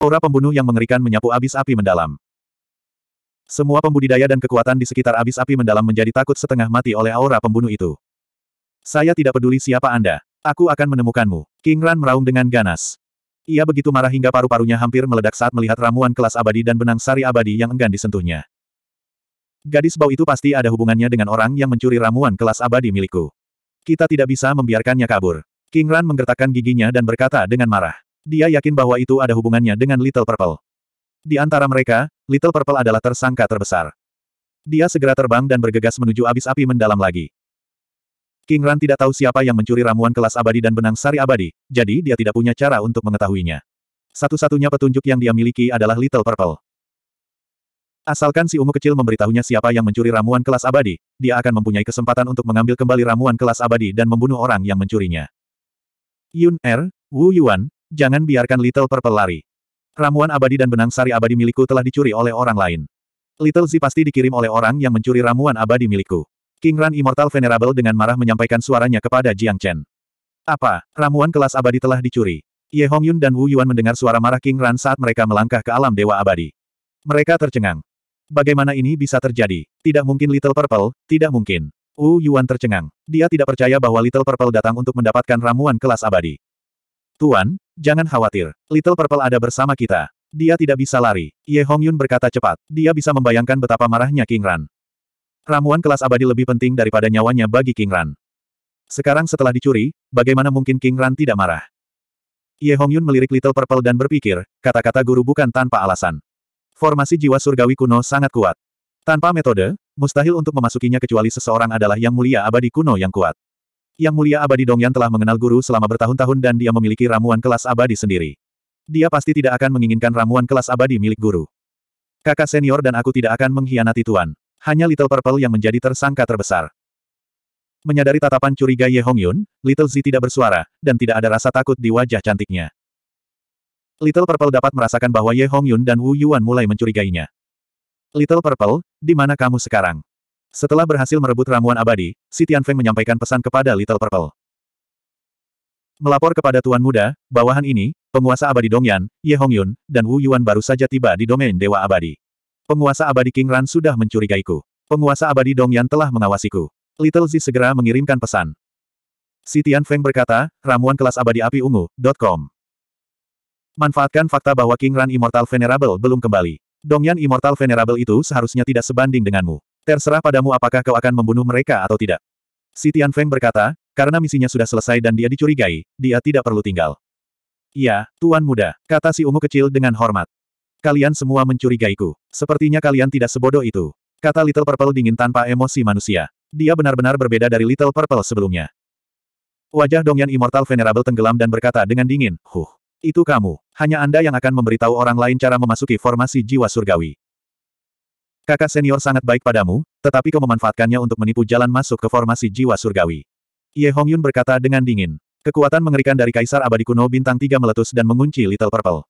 Aura pembunuh yang mengerikan menyapu abis api mendalam. Semua pembudidaya dan kekuatan di sekitar abis api mendalam menjadi takut setengah mati oleh aura pembunuh itu. Saya tidak peduli siapa Anda. Aku akan menemukanmu. King Ran meraung dengan ganas. Ia begitu marah hingga paru-parunya hampir meledak saat melihat ramuan kelas abadi dan benang sari abadi yang enggan disentuhnya. Gadis bau itu pasti ada hubungannya dengan orang yang mencuri ramuan kelas abadi milikku. Kita tidak bisa membiarkannya kabur. King Ran menggertakkan giginya dan berkata dengan marah. Dia yakin bahwa itu ada hubungannya dengan Little Purple. Di antara mereka, Little Purple adalah tersangka terbesar. Dia segera terbang dan bergegas menuju abis api mendalam lagi. King Ran tidak tahu siapa yang mencuri ramuan kelas abadi dan benang sari abadi, jadi dia tidak punya cara untuk mengetahuinya. Satu-satunya petunjuk yang dia miliki adalah Little Purple. Asalkan si ungu kecil memberitahunya siapa yang mencuri ramuan kelas abadi, dia akan mempunyai kesempatan untuk mengambil kembali ramuan kelas abadi dan membunuh orang yang mencurinya. Yun Er, Wu Yuan, Jangan biarkan Little Purple lari. Ramuan abadi dan benang sari abadi milikku telah dicuri oleh orang lain. Little Z pasti dikirim oleh orang yang mencuri ramuan abadi milikku. King Ran Immortal Venerable dengan marah menyampaikan suaranya kepada Jiang Chen. Apa, ramuan kelas abadi telah dicuri? Ye Hongyun dan Wu Yuan mendengar suara marah King Ran saat mereka melangkah ke alam dewa abadi. Mereka tercengang. Bagaimana ini bisa terjadi? Tidak mungkin Little Purple, tidak mungkin. Wu Yuan tercengang. Dia tidak percaya bahwa Little Purple datang untuk mendapatkan ramuan kelas abadi. Tuan, Jangan khawatir, Little Purple ada bersama kita. Dia tidak bisa lari. Ye Hongyun berkata cepat. Dia bisa membayangkan betapa marahnya King Ran. Ramuan kelas abadi lebih penting daripada nyawanya bagi King Ran. Sekarang setelah dicuri, bagaimana mungkin King Ran tidak marah? Ye Hongyun melirik Little Purple dan berpikir, kata-kata guru bukan tanpa alasan. Formasi jiwa surgawi kuno sangat kuat. Tanpa metode, mustahil untuk memasukinya kecuali seseorang adalah yang mulia abadi kuno yang kuat. Yang mulia abadi Dongyan telah mengenal guru selama bertahun-tahun dan dia memiliki ramuan kelas abadi sendiri. Dia pasti tidak akan menginginkan ramuan kelas abadi milik guru. Kakak senior dan aku tidak akan mengkhianati Tuan. Hanya Little Purple yang menjadi tersangka terbesar. Menyadari tatapan curiga Ye Hong Yun, Little Z tidak bersuara, dan tidak ada rasa takut di wajah cantiknya. Little Purple dapat merasakan bahwa Ye Hong Yun dan Wu Yuan mulai mencurigainya. Little Purple, di mana kamu sekarang? Setelah berhasil merebut ramuan abadi, si Tianfeng menyampaikan pesan kepada Little Purple. Melapor kepada Tuan Muda, bawahan ini, penguasa abadi Dongyan, Ye Hongyun, dan Wu Yuan baru saja tiba di domain Dewa Abadi. Penguasa abadi King Ran sudah mencurigaiku. Penguasa abadi Dongyan telah mengawasiku. Little Zi segera mengirimkan pesan. Si Tianfeng berkata, ramuan kelas abadi api ungu. com. Manfaatkan fakta bahwa King Ran Immortal Venerable belum kembali. Dongyan Immortal Venerable itu seharusnya tidak sebanding denganmu. Terserah padamu apakah kau akan membunuh mereka atau tidak. Si Feng berkata, karena misinya sudah selesai dan dia dicurigai, dia tidak perlu tinggal. Ya, Tuan Muda, kata si ungu kecil dengan hormat. Kalian semua mencurigaiku. Sepertinya kalian tidak sebodoh itu. Kata Little Purple dingin tanpa emosi manusia. Dia benar-benar berbeda dari Little Purple sebelumnya. Wajah Dongyan Immortal Venerable tenggelam dan berkata dengan dingin, Huh, itu kamu. Hanya Anda yang akan memberitahu orang lain cara memasuki formasi jiwa surgawi. Kakak senior sangat baik padamu, tetapi kau memanfaatkannya untuk menipu jalan masuk ke formasi jiwa surgawi. Ye Hongyun berkata dengan dingin. Kekuatan mengerikan dari Kaisar Abadi Kuno Bintang 3 meletus dan mengunci Little Purple.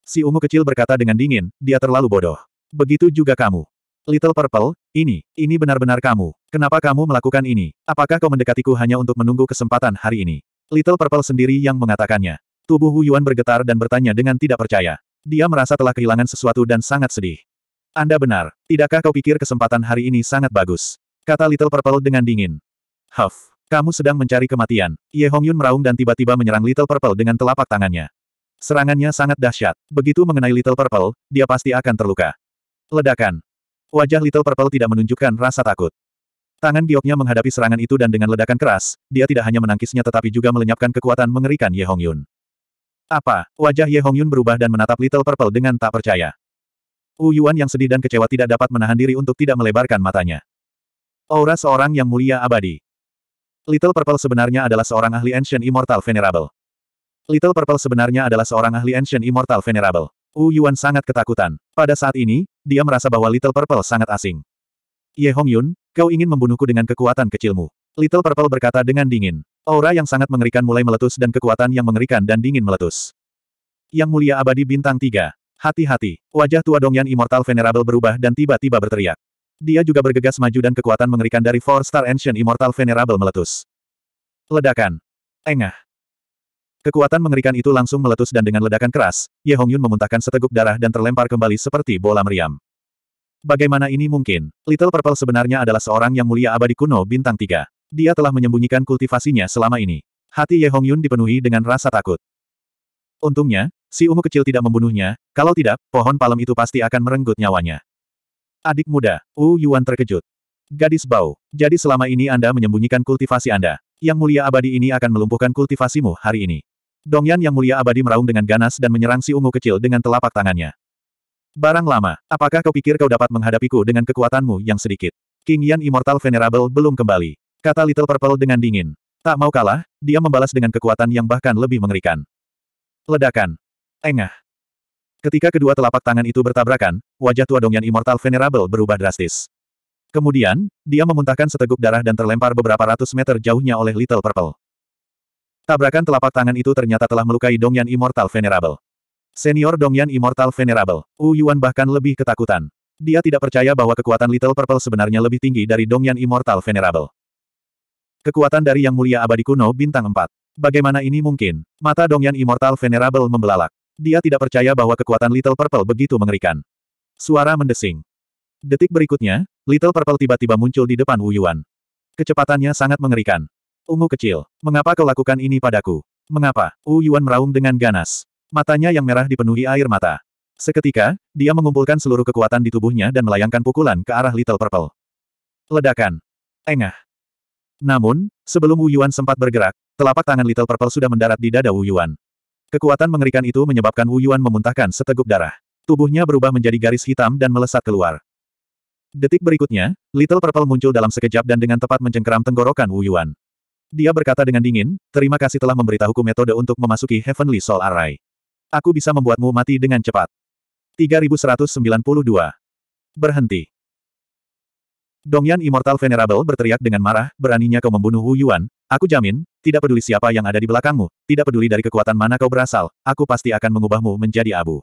Si ungu kecil berkata dengan dingin, dia terlalu bodoh. Begitu juga kamu. Little Purple, ini, ini benar-benar kamu. Kenapa kamu melakukan ini? Apakah kau mendekatiku hanya untuk menunggu kesempatan hari ini? Little Purple sendiri yang mengatakannya. Tubuh Hu Yuan bergetar dan bertanya dengan tidak percaya. Dia merasa telah kehilangan sesuatu dan sangat sedih. Anda benar. Tidakkah kau pikir kesempatan hari ini sangat bagus? Kata Little Purple dengan dingin. Huff. Kamu sedang mencari kematian. Ye Hongyun meraung dan tiba-tiba menyerang Little Purple dengan telapak tangannya. Serangannya sangat dahsyat. Begitu mengenai Little Purple, dia pasti akan terluka. Ledakan. Wajah Little Purple tidak menunjukkan rasa takut. Tangan gioknya menghadapi serangan itu dan dengan ledakan keras, dia tidak hanya menangkisnya tetapi juga melenyapkan kekuatan mengerikan Ye Hongyun. Apa? Wajah Ye Hongyun berubah dan menatap Little Purple dengan tak percaya. Wu Yuan yang sedih dan kecewa tidak dapat menahan diri untuk tidak melebarkan matanya. Aura seorang yang mulia abadi. Little Purple sebenarnya adalah seorang ahli Ancient Immortal Venerable. Little Purple sebenarnya adalah seorang ahli Ancient Immortal Venerable. Wu Yuan sangat ketakutan. Pada saat ini, dia merasa bahwa Little Purple sangat asing. Ye Hong Yun, kau ingin membunuhku dengan kekuatan kecilmu. Little Purple berkata dengan dingin. Aura yang sangat mengerikan mulai meletus dan kekuatan yang mengerikan dan dingin meletus. Yang mulia abadi bintang tiga. Hati-hati, wajah tua Dongyan Immortal Venerable berubah dan tiba-tiba berteriak. Dia juga bergegas maju dan kekuatan mengerikan dari Four Star Ancient Immortal Venerable meletus. Ledakan. Engah. Kekuatan mengerikan itu langsung meletus dan dengan ledakan keras, Ye Hongyun memuntahkan seteguk darah dan terlempar kembali seperti bola meriam. Bagaimana ini mungkin? Little Purple sebenarnya adalah seorang yang mulia abadi kuno bintang tiga. Dia telah menyembunyikan kultivasinya selama ini. Hati Ye Hongyun dipenuhi dengan rasa takut. Untungnya, si ungu kecil tidak membunuhnya, kalau tidak, pohon palem itu pasti akan merenggut nyawanya. Adik muda, Wu Yuan terkejut. Gadis bau, jadi selama ini Anda menyembunyikan kultivasi Anda. Yang mulia abadi ini akan melumpuhkan kultivasimu hari ini. Dongyan yang mulia abadi meraung dengan ganas dan menyerang si ungu kecil dengan telapak tangannya. Barang lama, apakah kau pikir kau dapat menghadapiku dengan kekuatanmu yang sedikit? King Yan Immortal Venerable belum kembali. Kata Little Purple dengan dingin. Tak mau kalah, dia membalas dengan kekuatan yang bahkan lebih mengerikan. Ledakan. Engah. Ketika kedua telapak tangan itu bertabrakan, wajah tua Dongyan Immortal Venerable berubah drastis. Kemudian, dia memuntahkan seteguk darah dan terlempar beberapa ratus meter jauhnya oleh Little Purple. Tabrakan telapak tangan itu ternyata telah melukai Dongyan Immortal Venerable. Senior Dongyan Immortal Venerable, Wu Yuan bahkan lebih ketakutan. Dia tidak percaya bahwa kekuatan Little Purple sebenarnya lebih tinggi dari Dongyan Immortal Venerable. Kekuatan dari Yang Mulia Abadi Kuno Bintang 4. Bagaimana ini mungkin? Mata Dongyan Immortal Venerable membelalak. Dia tidak percaya bahwa kekuatan Little Purple begitu mengerikan. Suara mendesing. Detik berikutnya, Little Purple tiba-tiba muncul di depan Wu Yuan. Kecepatannya sangat mengerikan. Ungu kecil, mengapa kau lakukan ini padaku? Mengapa? Wu Yuan meraung dengan ganas. Matanya yang merah dipenuhi air mata. Seketika, dia mengumpulkan seluruh kekuatan di tubuhnya dan melayangkan pukulan ke arah Little Purple. Ledakan. Engah. Namun, sebelum Wu Yuan sempat bergerak, Telapak tangan Little Purple sudah mendarat di dada Wu Yuan. Kekuatan mengerikan itu menyebabkan Wu Yuan memuntahkan seteguk darah. Tubuhnya berubah menjadi garis hitam dan melesat keluar. Detik berikutnya, Little Purple muncul dalam sekejap dan dengan tepat mencengkeram tenggorokan Wu Yuan. Dia berkata dengan dingin, terima kasih telah memberitahuku metode untuk memasuki Heavenly Soul Array. Aku bisa membuatmu mati dengan cepat. 3192. Berhenti. Dongyan Immortal Venerable berteriak dengan marah, beraninya kau membunuh Wu Yuan, aku jamin, tidak peduli siapa yang ada di belakangmu, tidak peduli dari kekuatan mana kau berasal, aku pasti akan mengubahmu menjadi abu.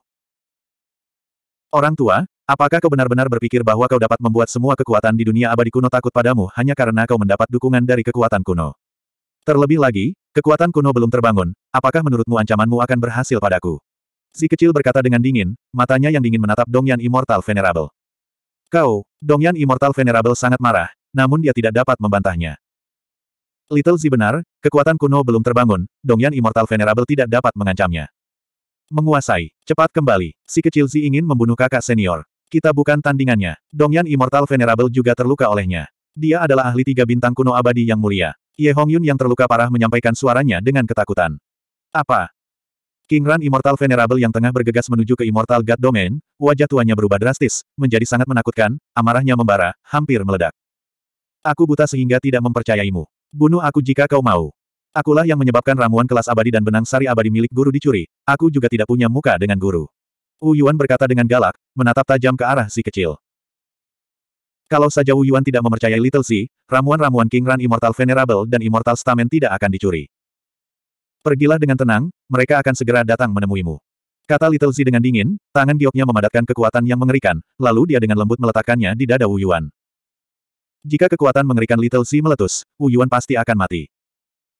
Orang tua, apakah kau benar-benar berpikir bahwa kau dapat membuat semua kekuatan di dunia abadi kuno takut padamu hanya karena kau mendapat dukungan dari kekuatan kuno? Terlebih lagi, kekuatan kuno belum terbangun, apakah menurutmu ancamanmu akan berhasil padaku? Si kecil berkata dengan dingin, matanya yang dingin menatap Dongyan Immortal Venerable. Kau, Dongyan Immortal Venerable sangat marah, namun dia tidak dapat membantahnya. Little Z benar, kekuatan kuno belum terbangun, Dong Yan Immortal Venerable tidak dapat mengancamnya. Menguasai, cepat kembali, si kecil Z ingin membunuh kakak senior. Kita bukan tandingannya, Dong Yan Immortal Venerable juga terluka olehnya. Dia adalah ahli tiga bintang kuno abadi yang mulia. Ye Hong Yun yang terluka parah menyampaikan suaranya dengan ketakutan. Apa? King Ran Immortal Venerable yang tengah bergegas menuju ke Immortal God Domain, wajah tuanya berubah drastis, menjadi sangat menakutkan, amarahnya membara, hampir meledak. Aku buta sehingga tidak mempercayaimu. Bunuh aku jika kau mau. Akulah yang menyebabkan ramuan kelas abadi dan benang sari abadi milik guru dicuri, aku juga tidak punya muka dengan guru. Wu Yuan berkata dengan galak, menatap tajam ke arah si kecil. Kalau saja Wu Yuan tidak memercayai Little Si, ramuan-ramuan King Ran Immortal Venerable dan Immortal Stamen tidak akan dicuri. Pergilah dengan tenang, mereka akan segera datang menemuimu. Kata Little Si dengan dingin, tangan gioknya memadatkan kekuatan yang mengerikan, lalu dia dengan lembut meletakkannya di dada Wu Yuan. Jika kekuatan mengerikan Little Si meletus, Wu Yuan pasti akan mati.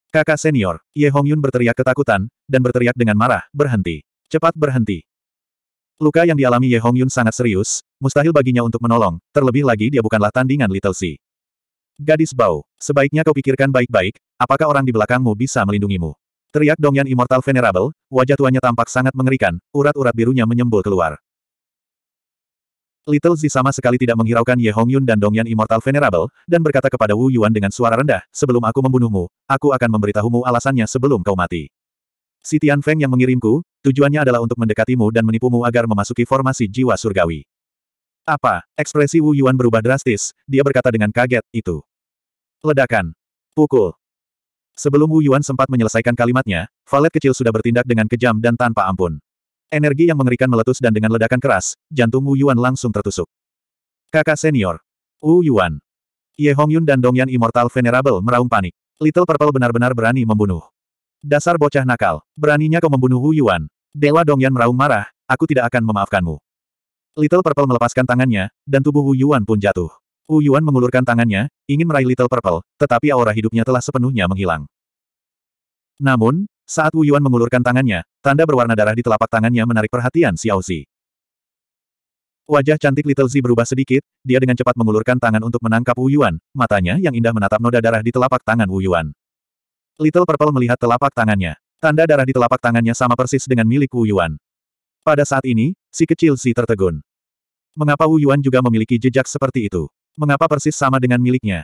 Kakak senior, Ye Hong Yun berteriak ketakutan, dan berteriak dengan marah, berhenti. Cepat berhenti. Luka yang dialami Ye Hong Yun sangat serius, mustahil baginya untuk menolong, terlebih lagi dia bukanlah tandingan Little Si. Gadis bau, sebaiknya kau pikirkan baik-baik, apakah orang di belakangmu bisa melindungimu? Teriak Dongyan Immortal Venerable, wajah tuanya tampak sangat mengerikan, urat-urat birunya menyembul keluar. Little Zi sama sekali tidak menghiraukan Ye Hongyun dan Dongyan Immortal Venerable, dan berkata kepada Wu Yuan dengan suara rendah, sebelum aku membunuhmu, aku akan memberitahumu alasannya sebelum kau mati. Si Tian Feng yang mengirimku, tujuannya adalah untuk mendekatimu dan menipumu agar memasuki formasi jiwa surgawi. Apa? Ekspresi Wu Yuan berubah drastis, dia berkata dengan kaget, itu. Ledakan. Pukul. Sebelum Wu Yuan sempat menyelesaikan kalimatnya, valet kecil sudah bertindak dengan kejam dan tanpa ampun. Energi yang mengerikan meletus dan dengan ledakan keras, jantung Wu Yuan langsung tertusuk. Kakak senior. Wu Yuan. Ye Hongyun dan Dongyan Immortal Venerable meraung panik. Little Purple benar-benar berani membunuh. Dasar bocah nakal, beraninya kau membunuh Wu Yuan. Dewa Dongyan meraung marah, aku tidak akan memaafkanmu. Little Purple melepaskan tangannya, dan tubuh Wu Yuan pun jatuh. Wu Yuan mengulurkan tangannya, ingin meraih Little Purple, tetapi aura hidupnya telah sepenuhnya menghilang. Namun, saat Wu Yuan mengulurkan tangannya, tanda berwarna darah di telapak tangannya menarik perhatian Xiao Zi. Wajah cantik Little Zi berubah sedikit, dia dengan cepat mengulurkan tangan untuk menangkap Wu Yuan, matanya yang indah menatap noda darah di telapak tangan Wu Yuan. Little Purple melihat telapak tangannya. Tanda darah di telapak tangannya sama persis dengan milik Wu Yuan. Pada saat ini, si kecil si tertegun. Mengapa Wu Yuan juga memiliki jejak seperti itu? Mengapa persis sama dengan miliknya?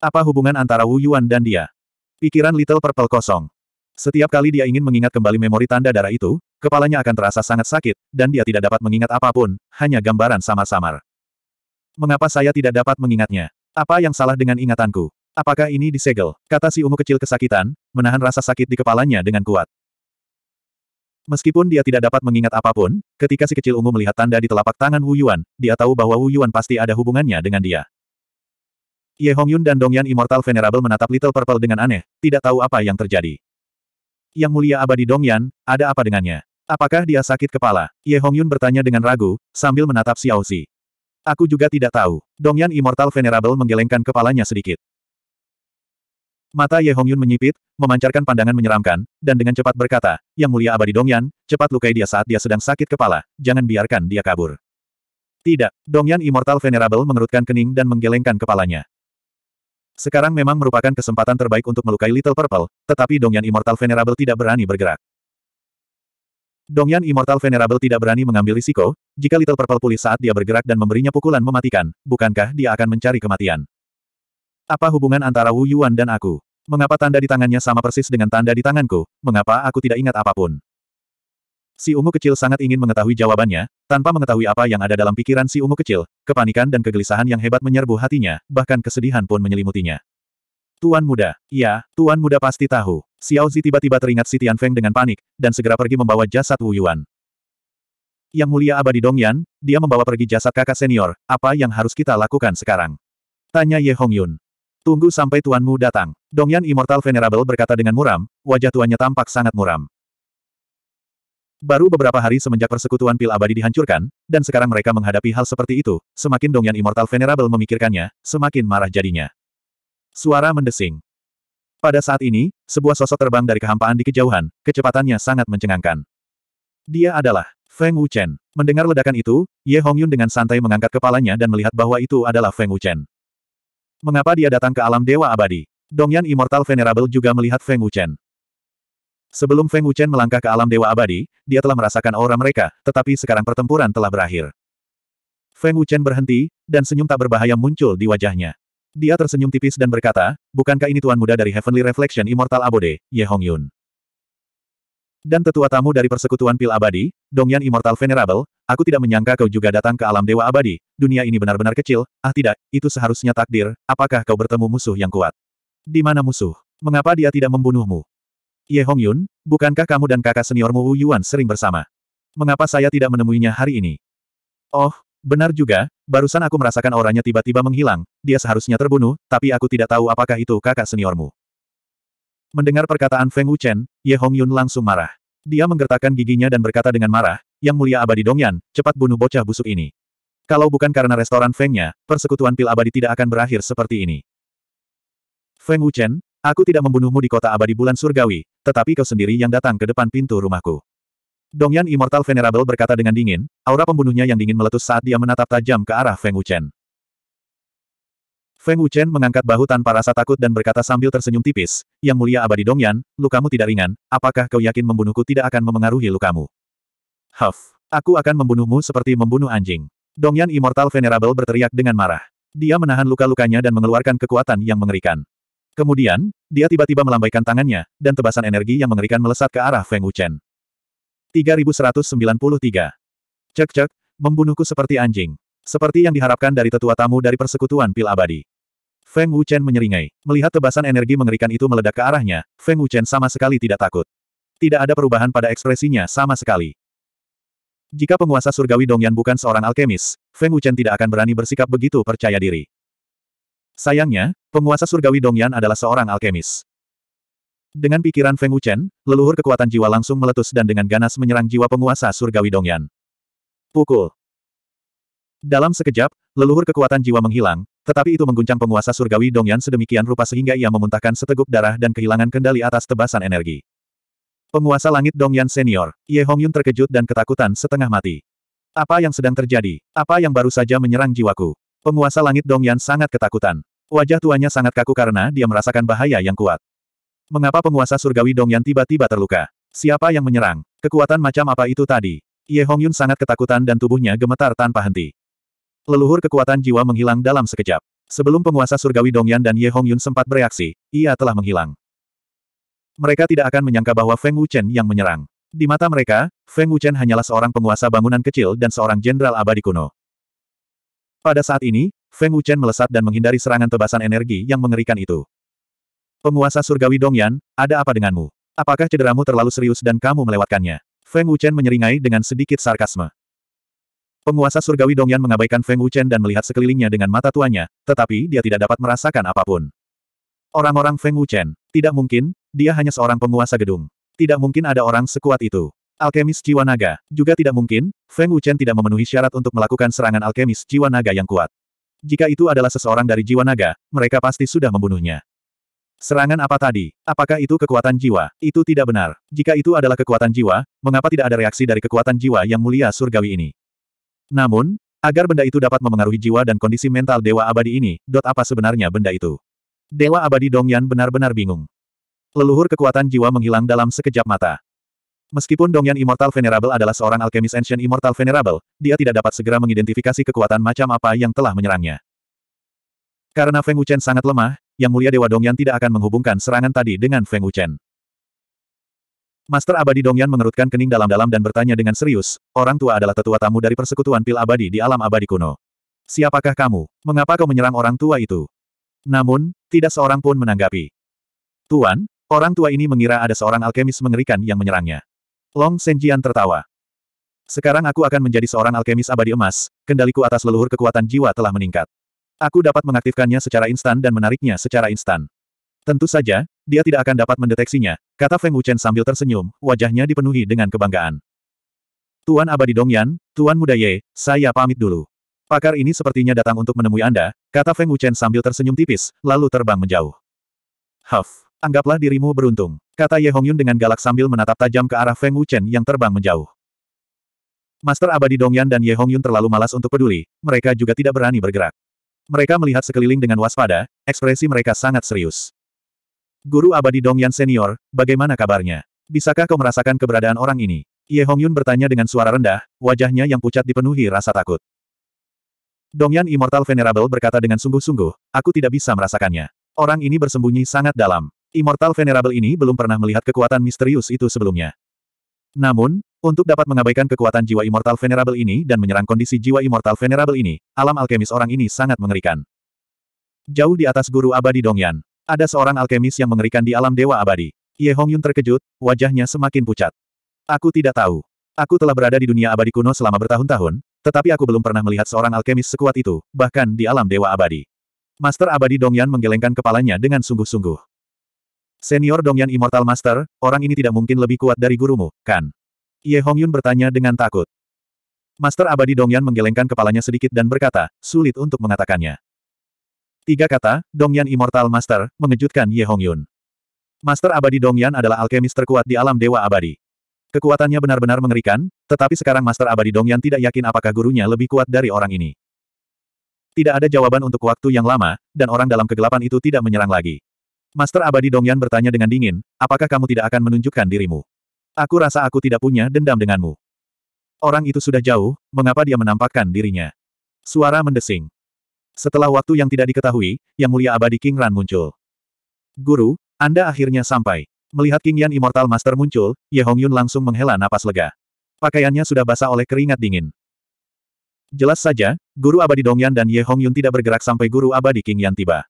Apa hubungan antara Wu Yuan dan dia? Pikiran Little Purple kosong. Setiap kali dia ingin mengingat kembali memori tanda darah itu, kepalanya akan terasa sangat sakit, dan dia tidak dapat mengingat apapun, hanya gambaran samar-samar. Mengapa saya tidak dapat mengingatnya? Apa yang salah dengan ingatanku? Apakah ini disegel? Kata si ungu kecil kesakitan, menahan rasa sakit di kepalanya dengan kuat. Meskipun dia tidak dapat mengingat apapun, ketika si kecil ungu melihat tanda di telapak tangan Wu Yuan, dia tahu bahwa Wu Yuan pasti ada hubungannya dengan dia. Ye Hongyun dan Dongyan Immortal Venerable menatap Little Purple dengan aneh, tidak tahu apa yang terjadi. Yang Mulia Abadi Dongyan, ada apa dengannya? Apakah dia sakit kepala? Ye Hongyun bertanya dengan ragu, sambil menatap Xiao Zi. Aku juga tidak tahu. Dongyan Immortal Venerable menggelengkan kepalanya sedikit. Mata Ye Hongyun menyipit, memancarkan pandangan menyeramkan, dan dengan cepat berkata, Yang Mulia Abadi Dongyan, cepat lukai dia saat dia sedang sakit kepala, jangan biarkan dia kabur. Tidak, Dongyan Immortal Venerable mengerutkan kening dan menggelengkan kepalanya. Sekarang memang merupakan kesempatan terbaik untuk melukai Little Purple, tetapi Dongyan Immortal Venerable tidak berani bergerak. Dongyan Immortal Venerable tidak berani mengambil risiko, jika Little Purple pulih saat dia bergerak dan memberinya pukulan mematikan, bukankah dia akan mencari kematian? Apa hubungan antara Wu Yuan dan aku? Mengapa tanda di tangannya sama persis dengan tanda di tanganku? Mengapa aku tidak ingat apapun? Si ungu kecil sangat ingin mengetahui jawabannya, tanpa mengetahui apa yang ada dalam pikiran si ungu kecil, kepanikan dan kegelisahan yang hebat menyerbu hatinya, bahkan kesedihan pun menyelimutinya. Tuan muda, ya, tuan muda pasti tahu. Xiao Zi tiba-tiba teringat si Feng dengan panik, dan segera pergi membawa jasad Wu Yuan. Yang mulia abadi Dong Yan, dia membawa pergi jasad kakak senior, apa yang harus kita lakukan sekarang? Tanya Ye Hong Yun. Tunggu sampai tuanmu datang. Dong Yan Immortal Venerable berkata dengan muram, wajah tuannya tampak sangat muram. Baru beberapa hari semenjak persekutuan pil abadi dihancurkan, dan sekarang mereka menghadapi hal seperti itu, semakin Dongyan Immortal Venerable memikirkannya, semakin marah jadinya. Suara mendesing. Pada saat ini, sebuah sosok terbang dari kehampaan di kejauhan, kecepatannya sangat mencengangkan. Dia adalah Feng Wuchen. Mendengar ledakan itu, Ye Hongyun dengan santai mengangkat kepalanya dan melihat bahwa itu adalah Feng Wuchen. Mengapa dia datang ke alam dewa abadi? Dongyan Immortal Venerable juga melihat Feng Wuchen. Sebelum Feng Wuchen melangkah ke alam dewa abadi, dia telah merasakan aura mereka, tetapi sekarang pertempuran telah berakhir. Feng Wuchen berhenti, dan senyum tak berbahaya muncul di wajahnya. Dia tersenyum tipis dan berkata, bukankah ini tuan muda dari Heavenly Reflection Immortal Abode, Ye Hong Yun? Dan tetua tamu dari persekutuan pil abadi, Dong Yan Immortal Venerable, aku tidak menyangka kau juga datang ke alam dewa abadi, dunia ini benar-benar kecil, ah tidak, itu seharusnya takdir, apakah kau bertemu musuh yang kuat? Di mana musuh? Mengapa dia tidak membunuhmu? Ye Hong Yun, bukankah kamu dan kakak seniormu Wu Yuan sering bersama? Mengapa saya tidak menemuinya hari ini? Oh, benar juga, barusan aku merasakan orangnya tiba-tiba menghilang, dia seharusnya terbunuh, tapi aku tidak tahu apakah itu kakak seniormu. Mendengar perkataan Feng Wuchen, Ye Hong Yun langsung marah. Dia menggertakkan giginya dan berkata dengan marah, Yang mulia abadi Dongyan, cepat bunuh bocah busuk ini. Kalau bukan karena restoran Fengnya, persekutuan pil abadi tidak akan berakhir seperti ini. Feng Wuchen, Aku tidak membunuhmu di kota abadi bulan surgawi, tetapi kau sendiri yang datang ke depan pintu rumahku. Dongyan Immortal Venerable berkata dengan dingin, aura pembunuhnya yang dingin meletus saat dia menatap tajam ke arah Feng Wuchen. Feng Wuchen mengangkat bahu tanpa rasa takut dan berkata sambil tersenyum tipis, Yang mulia abadi Dongyan, lukamu tidak ringan, apakah kau yakin membunuhku tidak akan memengaruhi lukamu? Huff, aku akan membunuhmu seperti membunuh anjing. Dongyan Immortal Venerable berteriak dengan marah. Dia menahan luka-lukanya dan mengeluarkan kekuatan yang mengerikan. Kemudian, dia tiba-tiba melambaikan tangannya, dan tebasan energi yang mengerikan melesat ke arah Feng Wuchen. 3193. Cek-cek, membunuhku seperti anjing. Seperti yang diharapkan dari tetua tamu dari persekutuan pil abadi. Feng Wuchen menyeringai. Melihat tebasan energi mengerikan itu meledak ke arahnya, Feng Wuchen sama sekali tidak takut. Tidak ada perubahan pada ekspresinya sama sekali. Jika penguasa surgawi Dongyan bukan seorang alkemis, Feng Wuchen tidak akan berani bersikap begitu percaya diri. Sayangnya, penguasa surgawi Dongyan adalah seorang alkemis. Dengan pikiran Feng Wuchen, leluhur kekuatan jiwa langsung meletus dan dengan ganas menyerang jiwa penguasa surgawi Dongyan. Pukul. Dalam sekejap, leluhur kekuatan jiwa menghilang, tetapi itu mengguncang penguasa surgawi Dongyan sedemikian rupa sehingga ia memuntahkan seteguk darah dan kehilangan kendali atas tebasan energi. Penguasa langit Dongyan senior, Ye Hongyun terkejut dan ketakutan setengah mati. Apa yang sedang terjadi? Apa yang baru saja menyerang jiwaku? Penguasa langit Dongyan sangat ketakutan. Wajah tuanya sangat kaku karena dia merasakan bahaya yang kuat. Mengapa penguasa surgawi Dongyan tiba-tiba terluka? Siapa yang menyerang? Kekuatan macam apa itu tadi? Ye Hongyun sangat ketakutan dan tubuhnya gemetar tanpa henti. Leluhur kekuatan jiwa menghilang dalam sekejap. Sebelum penguasa surgawi Dongyan dan Ye Hongyun sempat bereaksi, ia telah menghilang. Mereka tidak akan menyangka bahwa Feng Wuchen yang menyerang. Di mata mereka, Feng Wuchen hanyalah seorang penguasa bangunan kecil dan seorang jenderal abadi kuno. Pada saat ini, Feng Wuchen melesat dan menghindari serangan tebasan energi yang mengerikan itu. Penguasa surgawi Dongyan, ada apa denganmu? Apakah cederamu terlalu serius dan kamu melewatkannya? Feng Wuchen menyeringai dengan sedikit sarkasme. Penguasa surgawi Dongyan mengabaikan Feng Wuchen dan melihat sekelilingnya dengan mata tuanya, tetapi dia tidak dapat merasakan apapun. Orang-orang Feng Wuchen, tidak mungkin, dia hanya seorang penguasa gedung. Tidak mungkin ada orang sekuat itu. Alkemis Jiwa Naga. Juga tidak mungkin, Feng Wuchen tidak memenuhi syarat untuk melakukan serangan alkemis Jiwa Naga yang kuat. Jika itu adalah seseorang dari Jiwa Naga, mereka pasti sudah membunuhnya. Serangan apa tadi? Apakah itu kekuatan jiwa? Itu tidak benar. Jika itu adalah kekuatan jiwa, mengapa tidak ada reaksi dari kekuatan jiwa yang mulia surgawi ini? Namun, agar benda itu dapat memengaruhi jiwa dan kondisi mental Dewa Abadi ini, dot apa sebenarnya benda itu? Dewa Abadi Dongyan benar-benar bingung. Leluhur kekuatan jiwa menghilang dalam sekejap mata. Meskipun Dongyan Immortal Venerable adalah seorang alchemist Ancient Immortal Venerable, dia tidak dapat segera mengidentifikasi kekuatan macam apa yang telah menyerangnya. Karena Feng Wuchen sangat lemah, Yang Mulia Dewa Dongyan tidak akan menghubungkan serangan tadi dengan Feng Wuchen. Master Abadi Dongyan mengerutkan kening dalam-dalam dan bertanya dengan serius, orang tua adalah tetua tamu dari persekutuan pil abadi di alam abadi kuno. Siapakah kamu? Mengapa kau menyerang orang tua itu? Namun, tidak seorang pun menanggapi. Tuan, orang tua ini mengira ada seorang alkemis mengerikan yang menyerangnya. Long Senjian tertawa. Sekarang aku akan menjadi seorang alkemis abadi emas, kendaliku atas leluhur kekuatan jiwa telah meningkat. Aku dapat mengaktifkannya secara instan dan menariknya secara instan. Tentu saja, dia tidak akan dapat mendeteksinya, kata Feng Wuchen sambil tersenyum, wajahnya dipenuhi dengan kebanggaan. Tuan Abadi Dongyan, Tuan Muda Ye, saya pamit dulu. Pakar ini sepertinya datang untuk menemui Anda, kata Feng Wuchen sambil tersenyum tipis, lalu terbang menjauh. Huff. Anggaplah dirimu beruntung, kata Ye Hongyun dengan galak sambil menatap tajam ke arah Feng Wuchen yang terbang menjauh. Master abadi Dongyan dan Ye Hongyun terlalu malas untuk peduli, mereka juga tidak berani bergerak. Mereka melihat sekeliling dengan waspada, ekspresi mereka sangat serius. Guru abadi Dongyan senior, bagaimana kabarnya? Bisakah kau merasakan keberadaan orang ini? Ye Hongyun bertanya dengan suara rendah, wajahnya yang pucat dipenuhi rasa takut. Dongyan Immortal Venerable berkata dengan sungguh-sungguh, aku tidak bisa merasakannya. Orang ini bersembunyi sangat dalam. Immortal Venerable ini belum pernah melihat kekuatan misterius itu sebelumnya. Namun, untuk dapat mengabaikan kekuatan jiwa Immortal Venerable ini dan menyerang kondisi jiwa Immortal Venerable ini, alam alkemis orang ini sangat mengerikan. Jauh di atas guru abadi Dongyan, ada seorang alkemis yang mengerikan di alam dewa abadi. Ye Hongyun terkejut, wajahnya semakin pucat. Aku tidak tahu. Aku telah berada di dunia abadi kuno selama bertahun-tahun, tetapi aku belum pernah melihat seorang alkemis sekuat itu, bahkan di alam dewa abadi. Master abadi Dongyan menggelengkan kepalanya dengan sungguh-sungguh. Senior Dongyan Immortal Master, orang ini tidak mungkin lebih kuat dari gurumu, kan? Ye Hongyun bertanya dengan takut. Master abadi Dongyan menggelengkan kepalanya sedikit dan berkata, sulit untuk mengatakannya. Tiga kata, Dongyan Immortal Master, mengejutkan Ye Hongyun. Master abadi Dongyan adalah alkemis terkuat di alam dewa abadi. Kekuatannya benar-benar mengerikan, tetapi sekarang Master abadi Dongyan tidak yakin apakah gurunya lebih kuat dari orang ini. Tidak ada jawaban untuk waktu yang lama, dan orang dalam kegelapan itu tidak menyerang lagi. Master Abadi Dongyan bertanya dengan dingin, apakah kamu tidak akan menunjukkan dirimu? Aku rasa aku tidak punya dendam denganmu. Orang itu sudah jauh, mengapa dia menampakkan dirinya? Suara mendesing. Setelah waktu yang tidak diketahui, Yang Mulia Abadi King Ran muncul. Guru, Anda akhirnya sampai. Melihat King Yan Immortal Master muncul, Ye Hong Yun langsung menghela napas lega. Pakaiannya sudah basah oleh keringat dingin. Jelas saja, Guru Abadi Dongyan dan Ye Hong Yun tidak bergerak sampai Guru Abadi King Yan tiba.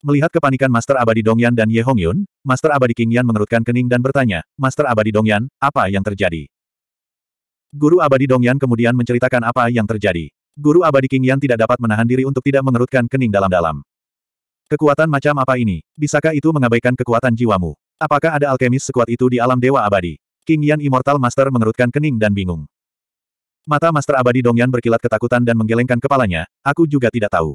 Melihat kepanikan Master Abadi Dongyan dan Ye Hongyun, Master Abadi Qingyan mengerutkan kening dan bertanya, Master Abadi Dongyan, apa yang terjadi? Guru Abadi Dongyan kemudian menceritakan apa yang terjadi. Guru Abadi Qingyan tidak dapat menahan diri untuk tidak mengerutkan kening dalam-dalam. Kekuatan macam apa ini? Bisakah itu mengabaikan kekuatan jiwamu? Apakah ada alkemis sekuat itu di alam Dewa Abadi? Qingyan Immortal Master mengerutkan kening dan bingung. Mata Master Abadi Dongyan berkilat ketakutan dan menggelengkan kepalanya, aku juga tidak tahu.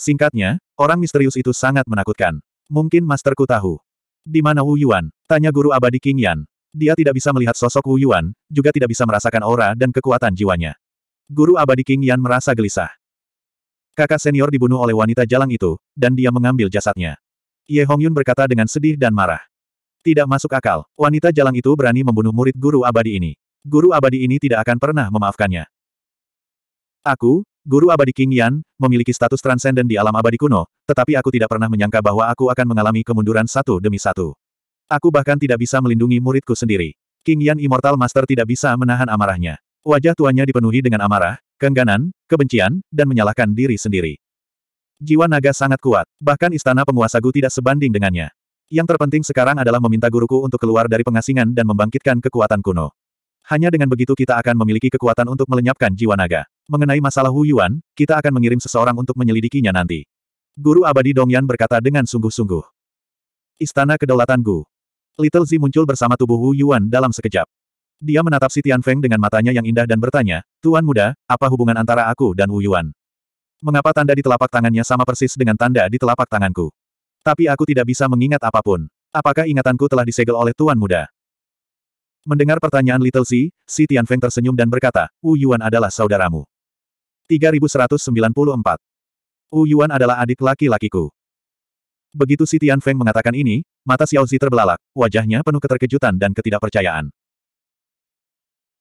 Singkatnya, Orang misterius itu sangat menakutkan. Mungkin masterku tahu. Di mana Wu Yuan? Tanya guru abadi King Yan. Dia tidak bisa melihat sosok Wu Yuan, juga tidak bisa merasakan aura dan kekuatan jiwanya. Guru abadi King Yan merasa gelisah. Kakak senior dibunuh oleh wanita jalang itu, dan dia mengambil jasadnya. Ye Hongyun berkata dengan sedih dan marah. Tidak masuk akal, wanita jalang itu berani membunuh murid guru abadi ini. Guru abadi ini tidak akan pernah memaafkannya. Aku, Guru abadi King Yan, memiliki status transenden di alam abadi kuno, tetapi aku tidak pernah menyangka bahwa aku akan mengalami kemunduran satu demi satu. Aku bahkan tidak bisa melindungi muridku sendiri. King Yan Immortal Master tidak bisa menahan amarahnya. Wajah tuanya dipenuhi dengan amarah, keengganan, kebencian, dan menyalahkan diri sendiri. Jiwa naga sangat kuat, bahkan istana penguasa Gu tidak sebanding dengannya. Yang terpenting sekarang adalah meminta guruku untuk keluar dari pengasingan dan membangkitkan kekuatan kuno. Hanya dengan begitu kita akan memiliki kekuatan untuk melenyapkan jiwa naga. Mengenai masalah Hu Yuan, kita akan mengirim seseorang untuk menyelidikinya nanti. Guru abadi Dong Yan berkata dengan sungguh-sungguh. Istana Kedaulatan Gu. Little Zi muncul bersama tubuh Hu Yuan dalam sekejap. Dia menatap si Tian Feng dengan matanya yang indah dan bertanya, Tuan muda, apa hubungan antara aku dan Hu Yuan? Mengapa tanda di telapak tangannya sama persis dengan tanda di telapak tanganku? Tapi aku tidak bisa mengingat apapun. Apakah ingatanku telah disegel oleh Tuan muda? Mendengar pertanyaan Little Zi, si Tian Feng tersenyum dan berkata, Wu Yuan adalah saudaramu. 3194. Wu Yuan adalah adik laki-lakiku. Begitu si Tian Feng mengatakan ini, mata Xiao Zi terbelalak, wajahnya penuh keterkejutan dan ketidakpercayaan.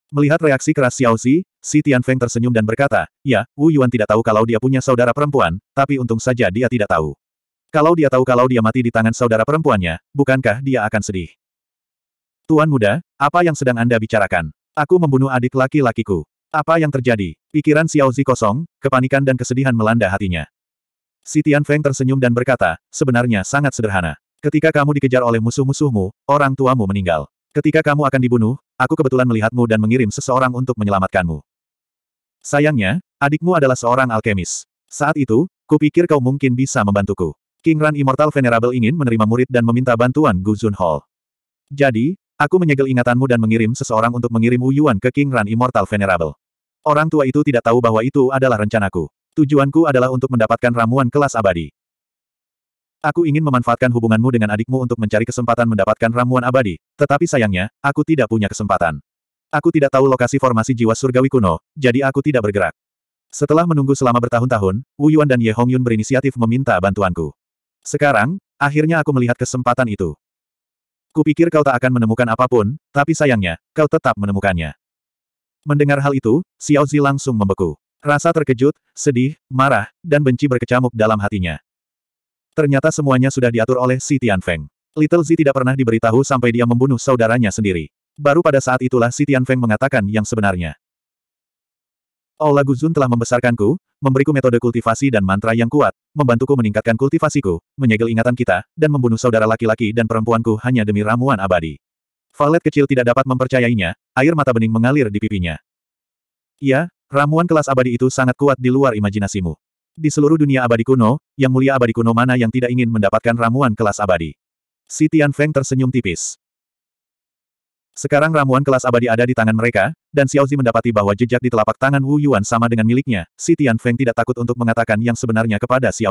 Melihat reaksi keras Zi, si Tian Feng tersenyum dan berkata, ya, Wu Yuan tidak tahu kalau dia punya saudara perempuan, tapi untung saja dia tidak tahu. Kalau dia tahu kalau dia mati di tangan saudara perempuannya, bukankah dia akan sedih? Tuan muda, apa yang sedang Anda bicarakan? Aku membunuh adik laki-lakiku. Apa yang terjadi? Pikiran Xiao Zi kosong, kepanikan dan kesedihan melanda hatinya. Si Tian Feng tersenyum dan berkata, sebenarnya sangat sederhana. Ketika kamu dikejar oleh musuh-musuhmu, orang tuamu meninggal. Ketika kamu akan dibunuh, aku kebetulan melihatmu dan mengirim seseorang untuk menyelamatkanmu. Sayangnya, adikmu adalah seorang alkemis. Saat itu, kupikir kau mungkin bisa membantuku. King Ran Immortal Venerable ingin menerima murid dan meminta bantuan Gu Zun Hall. Jadi, aku menyegel ingatanmu dan mengirim seseorang untuk mengirim Wu Yuan ke King Ran Immortal Venerable. Orang tua itu tidak tahu bahwa itu adalah rencanaku. Tujuanku adalah untuk mendapatkan ramuan kelas abadi. Aku ingin memanfaatkan hubunganmu dengan adikmu untuk mencari kesempatan mendapatkan ramuan abadi, tetapi sayangnya, aku tidak punya kesempatan. Aku tidak tahu lokasi formasi jiwa surgawi kuno, jadi aku tidak bergerak. Setelah menunggu selama bertahun-tahun, Wu Yuan dan Ye Hongyun berinisiatif meminta bantuanku. Sekarang, akhirnya aku melihat kesempatan itu. Kupikir kau tak akan menemukan apapun, tapi sayangnya, kau tetap menemukannya. Mendengar hal itu, Xiao Zi langsung membeku. Rasa terkejut, sedih, marah, dan benci berkecamuk dalam hatinya. Ternyata semuanya sudah diatur oleh Si Tianfeng. Little Zi tidak pernah diberitahu sampai dia membunuh saudaranya sendiri. Baru pada saat itulah Si Tianfeng mengatakan yang sebenarnya. Aula oh, Guzun telah membesarkanku, memberiku metode kultivasi dan mantra yang kuat, membantuku meningkatkan kultivasiku, menyegel ingatan kita, dan membunuh saudara laki-laki dan perempuanku hanya demi ramuan abadi. Valet kecil tidak dapat mempercayainya, air mata bening mengalir di pipinya. Ya, ramuan kelas abadi itu sangat kuat di luar imajinasimu. Di seluruh dunia abadi kuno, yang mulia abadi kuno mana yang tidak ingin mendapatkan ramuan kelas abadi? Si Tian Feng tersenyum tipis. Sekarang ramuan kelas abadi ada di tangan mereka, dan Xiao Zi mendapati bahwa jejak di telapak tangan Wu Yuan sama dengan miliknya, si Tian Feng tidak takut untuk mengatakan yang sebenarnya kepada Zi.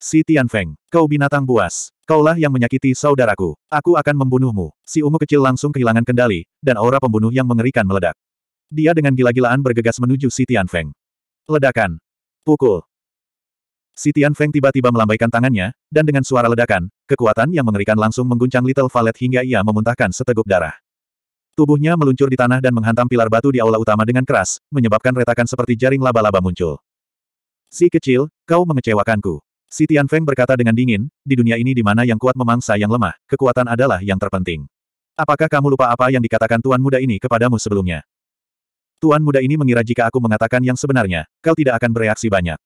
Si Tian Feng, kau binatang buas. Kaulah yang menyakiti saudaraku. Aku akan membunuhmu. Si ungu kecil langsung kehilangan kendali, dan aura pembunuh yang mengerikan meledak. Dia dengan gila-gilaan bergegas menuju si Tianfeng. Ledakan. Pukul. Si Tianfeng tiba-tiba melambaikan tangannya, dan dengan suara ledakan, kekuatan yang mengerikan langsung mengguncang Little Valet hingga ia memuntahkan seteguk darah. Tubuhnya meluncur di tanah dan menghantam pilar batu di aula utama dengan keras, menyebabkan retakan seperti jaring laba-laba muncul. Si kecil, kau mengecewakanku. Si Tian Feng berkata dengan dingin, di dunia ini di mana yang kuat memangsa yang lemah, kekuatan adalah yang terpenting. Apakah kamu lupa apa yang dikatakan tuan muda ini kepadamu sebelumnya? Tuan muda ini mengira jika aku mengatakan yang sebenarnya, kau tidak akan bereaksi banyak.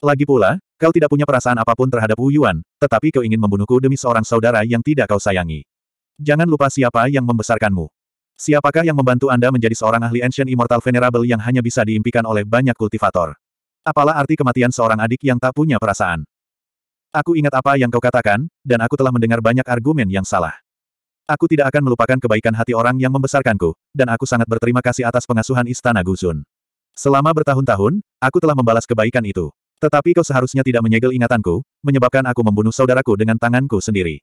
Lagi pula, kau tidak punya perasaan apapun terhadap Wu Yuan, tetapi kau ingin membunuhku demi seorang saudara yang tidak kau sayangi. Jangan lupa siapa yang membesarkanmu. Siapakah yang membantu Anda menjadi seorang ahli Ancient Immortal Venerable yang hanya bisa diimpikan oleh banyak kultivator? Apalah arti kematian seorang adik yang tak punya perasaan? Aku ingat apa yang kau katakan, dan aku telah mendengar banyak argumen yang salah. Aku tidak akan melupakan kebaikan hati orang yang membesarkanku, dan aku sangat berterima kasih atas pengasuhan Istana Guzun. Selama bertahun-tahun, aku telah membalas kebaikan itu. Tetapi kau seharusnya tidak menyegel ingatanku, menyebabkan aku membunuh saudaraku dengan tanganku sendiri.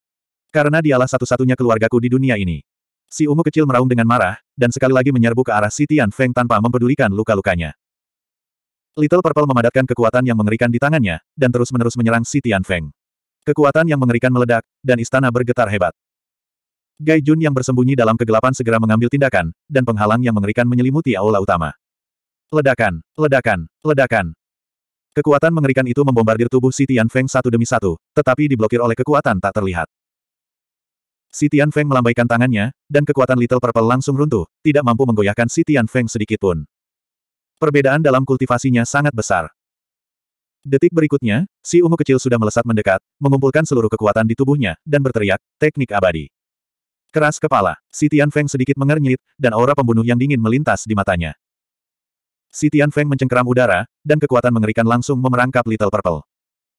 Karena dialah satu-satunya keluargaku di dunia ini. Si ungu kecil meraung dengan marah, dan sekali lagi menyerbu ke arah Sitian Feng tanpa mempedulikan luka-lukanya. Little Purple memadatkan kekuatan yang mengerikan di tangannya, dan terus-menerus menyerang si Feng. Kekuatan yang mengerikan meledak, dan istana bergetar hebat. Gai Jun yang bersembunyi dalam kegelapan segera mengambil tindakan, dan penghalang yang mengerikan menyelimuti aula utama. Ledakan, ledakan, ledakan. Kekuatan mengerikan itu membombardir tubuh si Feng satu demi satu, tetapi diblokir oleh kekuatan tak terlihat. Si Tian Feng melambaikan tangannya, dan kekuatan Little Purple langsung runtuh, tidak mampu menggoyahkan Si Tian Feng sedikitpun. Perbedaan dalam kultivasinya sangat besar. Detik berikutnya, si ungu kecil sudah melesat mendekat, mengumpulkan seluruh kekuatan di tubuhnya, dan berteriak, teknik abadi. Keras kepala, si Tian Feng sedikit mengernyit, dan aura pembunuh yang dingin melintas di matanya. Si Tian Feng mencengkeram udara, dan kekuatan mengerikan langsung memerangkap Little Purple.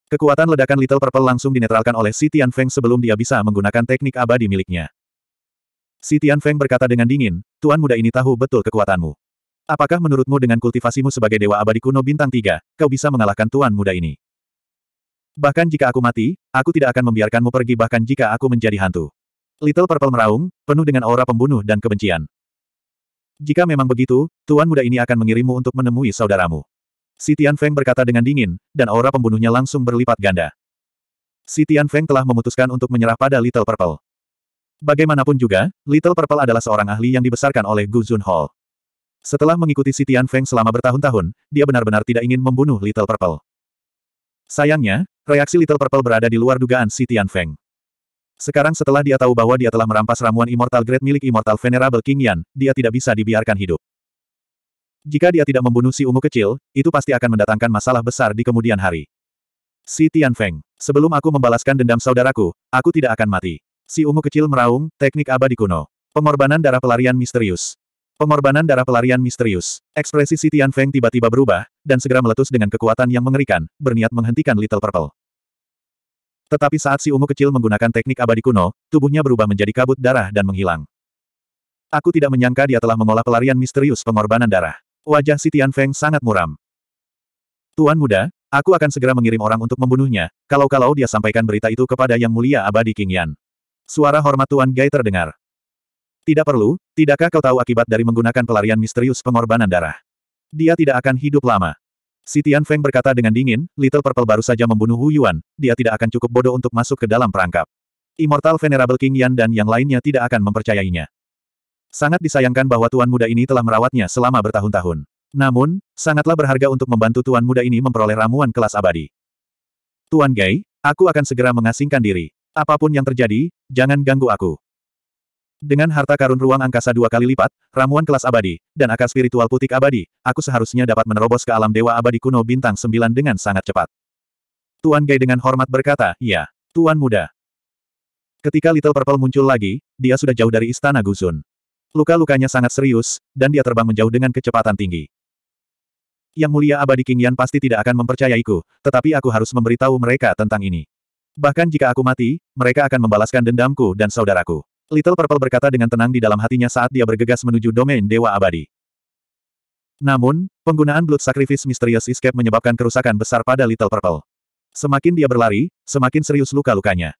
Kekuatan ledakan Little Purple langsung dinetralkan oleh si Tian Feng sebelum dia bisa menggunakan teknik abadi miliknya. Si Tian Feng berkata dengan dingin, Tuan muda ini tahu betul kekuatanmu. Apakah menurutmu dengan kultivasimu sebagai dewa abadi kuno bintang tiga, kau bisa mengalahkan tuan muda ini? Bahkan jika aku mati, aku tidak akan membiarkanmu pergi bahkan jika aku menjadi hantu. Little Purple meraung, penuh dengan aura pembunuh dan kebencian. Jika memang begitu, tuan muda ini akan mengirimmu untuk menemui saudaramu. Si Tian Feng berkata dengan dingin, dan aura pembunuhnya langsung berlipat ganda. Si Tian Feng telah memutuskan untuk menyerah pada Little Purple. Bagaimanapun juga, Little Purple adalah seorang ahli yang dibesarkan oleh Gu Zun Hall. Setelah mengikuti si Tian Feng selama bertahun-tahun, dia benar-benar tidak ingin membunuh Little Purple. Sayangnya, reaksi Little Purple berada di luar dugaan si Tian Feng. Sekarang setelah dia tahu bahwa dia telah merampas ramuan Immortal Great milik Immortal Venerable King Yan, dia tidak bisa dibiarkan hidup. Jika dia tidak membunuh si ungu kecil, itu pasti akan mendatangkan masalah besar di kemudian hari. Si Tian Feng, sebelum aku membalaskan dendam saudaraku, aku tidak akan mati. Si ungu kecil meraung, teknik abadi kuno. Pengorbanan darah pelarian misterius. Pengorbanan darah pelarian misterius. Ekspresi si Tian Feng tiba-tiba berubah, dan segera meletus dengan kekuatan yang mengerikan, berniat menghentikan Little Purple. Tetapi saat si ungu kecil menggunakan teknik abadi kuno, tubuhnya berubah menjadi kabut darah dan menghilang. Aku tidak menyangka dia telah mengolah pelarian misterius pengorbanan darah. Wajah si Tian Feng sangat muram. Tuan muda, aku akan segera mengirim orang untuk membunuhnya, kalau-kalau dia sampaikan berita itu kepada Yang Mulia Abadi King Yan. Suara hormat Tuan Gai terdengar. Tidak perlu, tidakkah kau tahu akibat dari menggunakan pelarian misterius pengorbanan darah? Dia tidak akan hidup lama. Si Tian Feng berkata dengan dingin, Little Purple baru saja membunuh Wu Yuan, dia tidak akan cukup bodoh untuk masuk ke dalam perangkap. Immortal Venerable King Yan dan yang lainnya tidak akan mempercayainya. Sangat disayangkan bahwa tuan muda ini telah merawatnya selama bertahun-tahun. Namun, sangatlah berharga untuk membantu tuan muda ini memperoleh ramuan kelas abadi. Tuan Gai, aku akan segera mengasingkan diri. Apapun yang terjadi, jangan ganggu aku. Dengan harta karun ruang angkasa dua kali lipat, ramuan kelas abadi, dan akar spiritual putik abadi, aku seharusnya dapat menerobos ke alam dewa abadi kuno bintang sembilan dengan sangat cepat. Tuan Gai dengan hormat berkata, ya, Tuan Muda. Ketika Little Purple muncul lagi, dia sudah jauh dari istana Guzun. Luka-lukanya sangat serius, dan dia terbang menjauh dengan kecepatan tinggi. Yang mulia abadi King Yan pasti tidak akan mempercayaiku, tetapi aku harus memberitahu mereka tentang ini. Bahkan jika aku mati, mereka akan membalaskan dendamku dan saudaraku. Little Purple berkata dengan tenang di dalam hatinya saat dia bergegas menuju domain Dewa Abadi. Namun, penggunaan Blood Sacrifice Mysterious Escape menyebabkan kerusakan besar pada Little Purple. Semakin dia berlari, semakin serius luka-lukanya.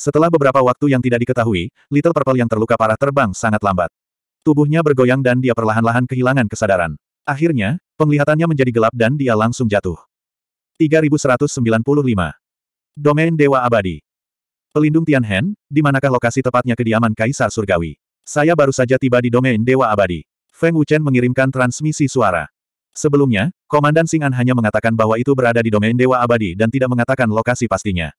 Setelah beberapa waktu yang tidak diketahui, Little Purple yang terluka parah terbang sangat lambat. Tubuhnya bergoyang dan dia perlahan-lahan kehilangan kesadaran. Akhirnya, penglihatannya menjadi gelap dan dia langsung jatuh. 3195. Domain Dewa Abadi. Pelindung Tianhen, di manakah lokasi tepatnya kediaman Kaisar Surgawi? Saya baru saja tiba di domain Dewa Abadi. Feng Wuchen mengirimkan transmisi suara. Sebelumnya, Komandan Sing'an hanya mengatakan bahwa itu berada di domain Dewa Abadi dan tidak mengatakan lokasi pastinya.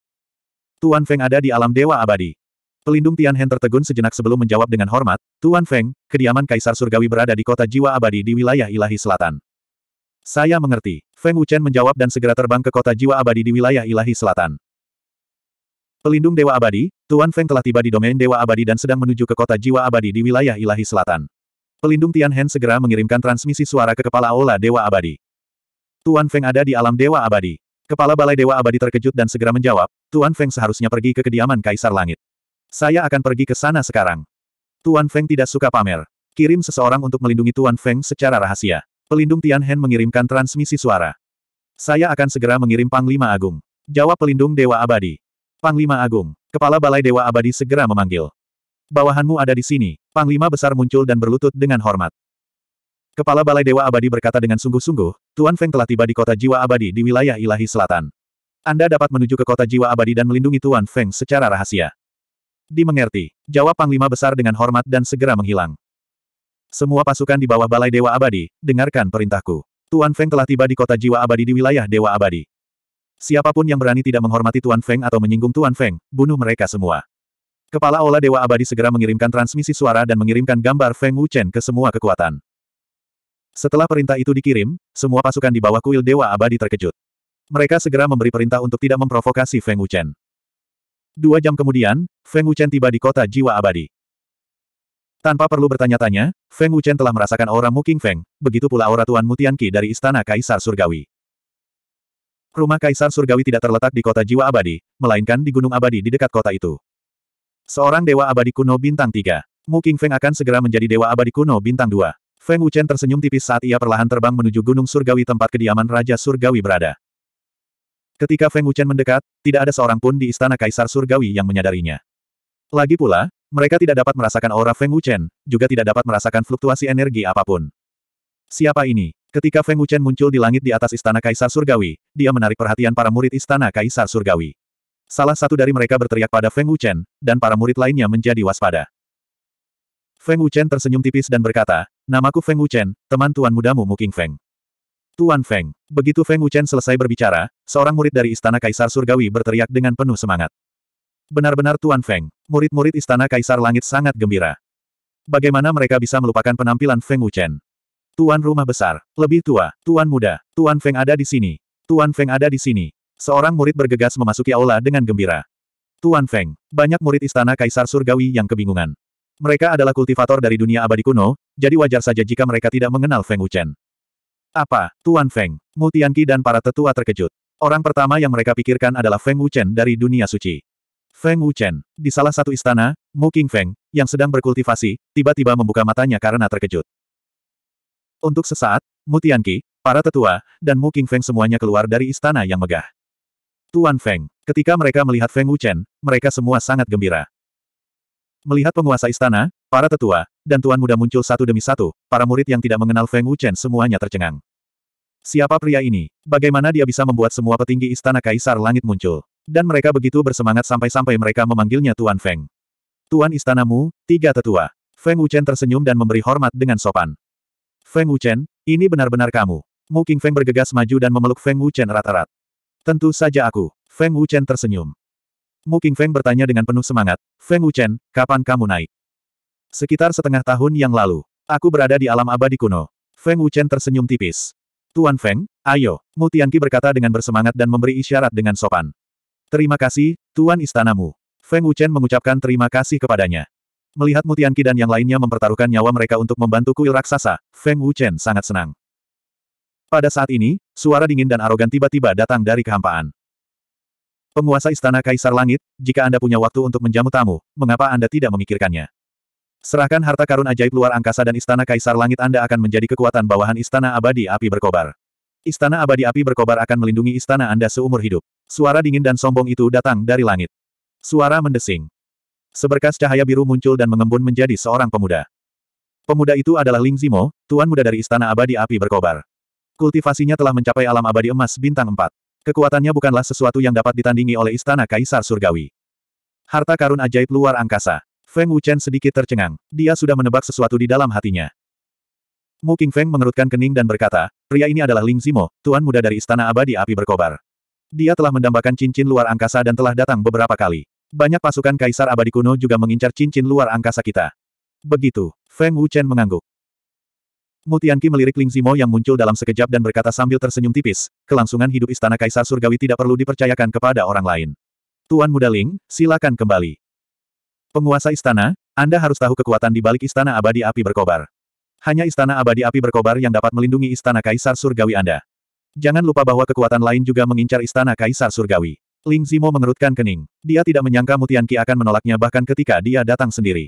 Tuan Feng ada di alam Dewa Abadi. Pelindung Tianhen tertegun sejenak sebelum menjawab dengan hormat, Tuan Feng, kediaman Kaisar Surgawi berada di kota Jiwa Abadi di wilayah Ilahi Selatan. Saya mengerti. Feng Wuchen menjawab dan segera terbang ke kota Jiwa Abadi di wilayah Ilahi Selatan. Pelindung Dewa Abadi, Tuan Feng telah tiba di domain Dewa Abadi dan sedang menuju ke kota Jiwa Abadi di wilayah Ilahi Selatan. Pelindung Tian Hen segera mengirimkan transmisi suara ke kepala Aula Dewa Abadi. Tuan Feng ada di alam Dewa Abadi. Kepala Balai Dewa Abadi terkejut dan segera menjawab, Tuan Feng seharusnya pergi ke kediaman Kaisar Langit. Saya akan pergi ke sana sekarang. Tuan Feng tidak suka pamer. Kirim seseorang untuk melindungi Tuan Feng secara rahasia. Pelindung Tian Hen mengirimkan transmisi suara. Saya akan segera mengirim Panglima Agung. Jawab pelindung Dewa Abadi. Panglima Agung, Kepala Balai Dewa Abadi segera memanggil. Bawahanmu ada di sini, Panglima Besar muncul dan berlutut dengan hormat. Kepala Balai Dewa Abadi berkata dengan sungguh-sungguh, Tuan Feng telah tiba di kota jiwa abadi di wilayah ilahi selatan. Anda dapat menuju ke kota jiwa abadi dan melindungi Tuan Feng secara rahasia. Dimengerti, jawab Panglima Besar dengan hormat dan segera menghilang. Semua pasukan di bawah Balai Dewa Abadi, dengarkan perintahku. Tuan Feng telah tiba di kota jiwa abadi di wilayah Dewa Abadi. Siapapun yang berani tidak menghormati Tuan Feng atau menyinggung Tuan Feng, bunuh mereka semua. Kepala Aula Dewa Abadi segera mengirimkan transmisi suara dan mengirimkan gambar Feng Wuchen ke semua kekuatan. Setelah perintah itu dikirim, semua pasukan di bawah kuil Dewa Abadi terkejut. Mereka segera memberi perintah untuk tidak memprovokasi Feng Wuchen. Dua jam kemudian, Feng Wuchen tiba di kota jiwa abadi. Tanpa perlu bertanya-tanya, Feng Wuchen telah merasakan aura Muking Feng, begitu pula aura Tuan Qi dari Istana Kaisar Surgawi. Rumah Kaisar Surgawi tidak terletak di kota jiwa abadi, melainkan di Gunung Abadi di dekat kota itu. Seorang dewa abadi kuno bintang 3. Mu King Feng akan segera menjadi dewa abadi kuno bintang 2. Feng Wuchen tersenyum tipis saat ia perlahan terbang menuju Gunung Surgawi tempat kediaman Raja Surgawi berada. Ketika Feng Wuchen mendekat, tidak ada seorang pun di istana Kaisar Surgawi yang menyadarinya. Lagi pula, mereka tidak dapat merasakan aura Feng Wuchen, juga tidak dapat merasakan fluktuasi energi apapun. Siapa ini? Ketika Feng Wuchen muncul di langit di atas istana Kaisar Surgawi, dia menarik perhatian para murid istana Kaisar Surgawi. Salah satu dari mereka berteriak pada Feng Wuchen, dan para murid lainnya menjadi waspada. Feng Wuchen tersenyum tipis dan berkata, Namaku Feng Wuchen, teman tuan mudamu Muking Feng. Tuan Feng. Begitu Feng Wuchen selesai berbicara, seorang murid dari istana Kaisar Surgawi berteriak dengan penuh semangat. Benar-benar Tuan Feng, murid-murid istana Kaisar Langit sangat gembira. Bagaimana mereka bisa melupakan penampilan Feng Wuchen? Tuan rumah besar, lebih tua, tuan muda, tuan Feng ada di sini. Tuan Feng ada di sini. Seorang murid bergegas memasuki aula dengan gembira. Tuan Feng, banyak murid istana Kaisar Surgawi yang kebingungan. Mereka adalah kultivator dari dunia abadi kuno, jadi wajar saja jika mereka tidak mengenal Feng Wuchen. Apa, Tuan Feng, Mu Mutianki dan para tetua terkejut. Orang pertama yang mereka pikirkan adalah Feng Wuchen dari dunia suci. Feng Wuchen, di salah satu istana, Mu King Feng, yang sedang berkultivasi, tiba-tiba membuka matanya karena terkejut. Untuk sesaat, Mu para tetua, dan Mu Feng semuanya keluar dari istana yang megah. Tuan Feng, ketika mereka melihat Feng Wuchen, mereka semua sangat gembira. Melihat penguasa istana, para tetua, dan tuan muda muncul satu demi satu, para murid yang tidak mengenal Feng Wuchen semuanya tercengang. Siapa pria ini? Bagaimana dia bisa membuat semua petinggi istana kaisar langit muncul? Dan mereka begitu bersemangat sampai-sampai mereka memanggilnya Tuan Feng. Tuan istanamu, tiga tetua. Feng Wuchen tersenyum dan memberi hormat dengan sopan. Feng Wuchen, ini benar-benar kamu. Mu Feng bergegas maju dan memeluk Feng Wuchen erat-erat. Tentu saja aku. Feng Wuchen tersenyum. Mu Feng bertanya dengan penuh semangat, Feng Wuchen, kapan kamu naik? Sekitar setengah tahun yang lalu, aku berada di alam abadi kuno. Feng Wuchen tersenyum tipis. Tuan Feng, ayo, Mu Tianqi berkata dengan bersemangat dan memberi isyarat dengan sopan. Terima kasih, Tuan Istanamu. Feng Wuchen mengucapkan terima kasih kepadanya. Melihat Mutianki dan yang lainnya mempertaruhkan nyawa mereka untuk membantu kuil raksasa, Feng Wuchen sangat senang. Pada saat ini, suara dingin dan arogan tiba-tiba datang dari kehampaan. Penguasa Istana Kaisar Langit, jika Anda punya waktu untuk menjamu tamu, mengapa Anda tidak memikirkannya? Serahkan harta karun ajaib luar angkasa dan Istana Kaisar Langit Anda akan menjadi kekuatan bawahan Istana Abadi Api Berkobar. Istana Abadi Api Berkobar akan melindungi istana Anda seumur hidup. Suara dingin dan sombong itu datang dari langit. Suara mendesing. Seberkas cahaya biru muncul dan mengembun menjadi seorang pemuda. Pemuda itu adalah Ling Zimo, tuan muda dari Istana Abadi Api Berkobar. Kultivasinya telah mencapai alam abadi emas bintang 4. Kekuatannya bukanlah sesuatu yang dapat ditandingi oleh Istana Kaisar Surgawi. Harta karun ajaib luar angkasa. Feng Wuchen sedikit tercengang. Dia sudah menebak sesuatu di dalam hatinya. Mu King Feng mengerutkan kening dan berkata, pria ini adalah Ling Zimo, tuan muda dari Istana Abadi Api Berkobar. Dia telah mendambakan cincin luar angkasa dan telah datang beberapa kali. Banyak pasukan kaisar abadi kuno juga mengincar cincin luar angkasa kita. Begitu, Feng Wuchen mengangguk. Mutianki melirik Ling Zimo yang muncul dalam sekejap dan berkata sambil tersenyum tipis, kelangsungan hidup istana kaisar surgawi tidak perlu dipercayakan kepada orang lain. Tuan muda Ling, silakan kembali. Penguasa istana, Anda harus tahu kekuatan di balik istana abadi api berkobar. Hanya istana abadi api berkobar yang dapat melindungi istana kaisar surgawi Anda. Jangan lupa bahwa kekuatan lain juga mengincar istana kaisar surgawi. Ling Zimo mengerutkan kening. Dia tidak menyangka Mutianki akan menolaknya bahkan ketika dia datang sendiri.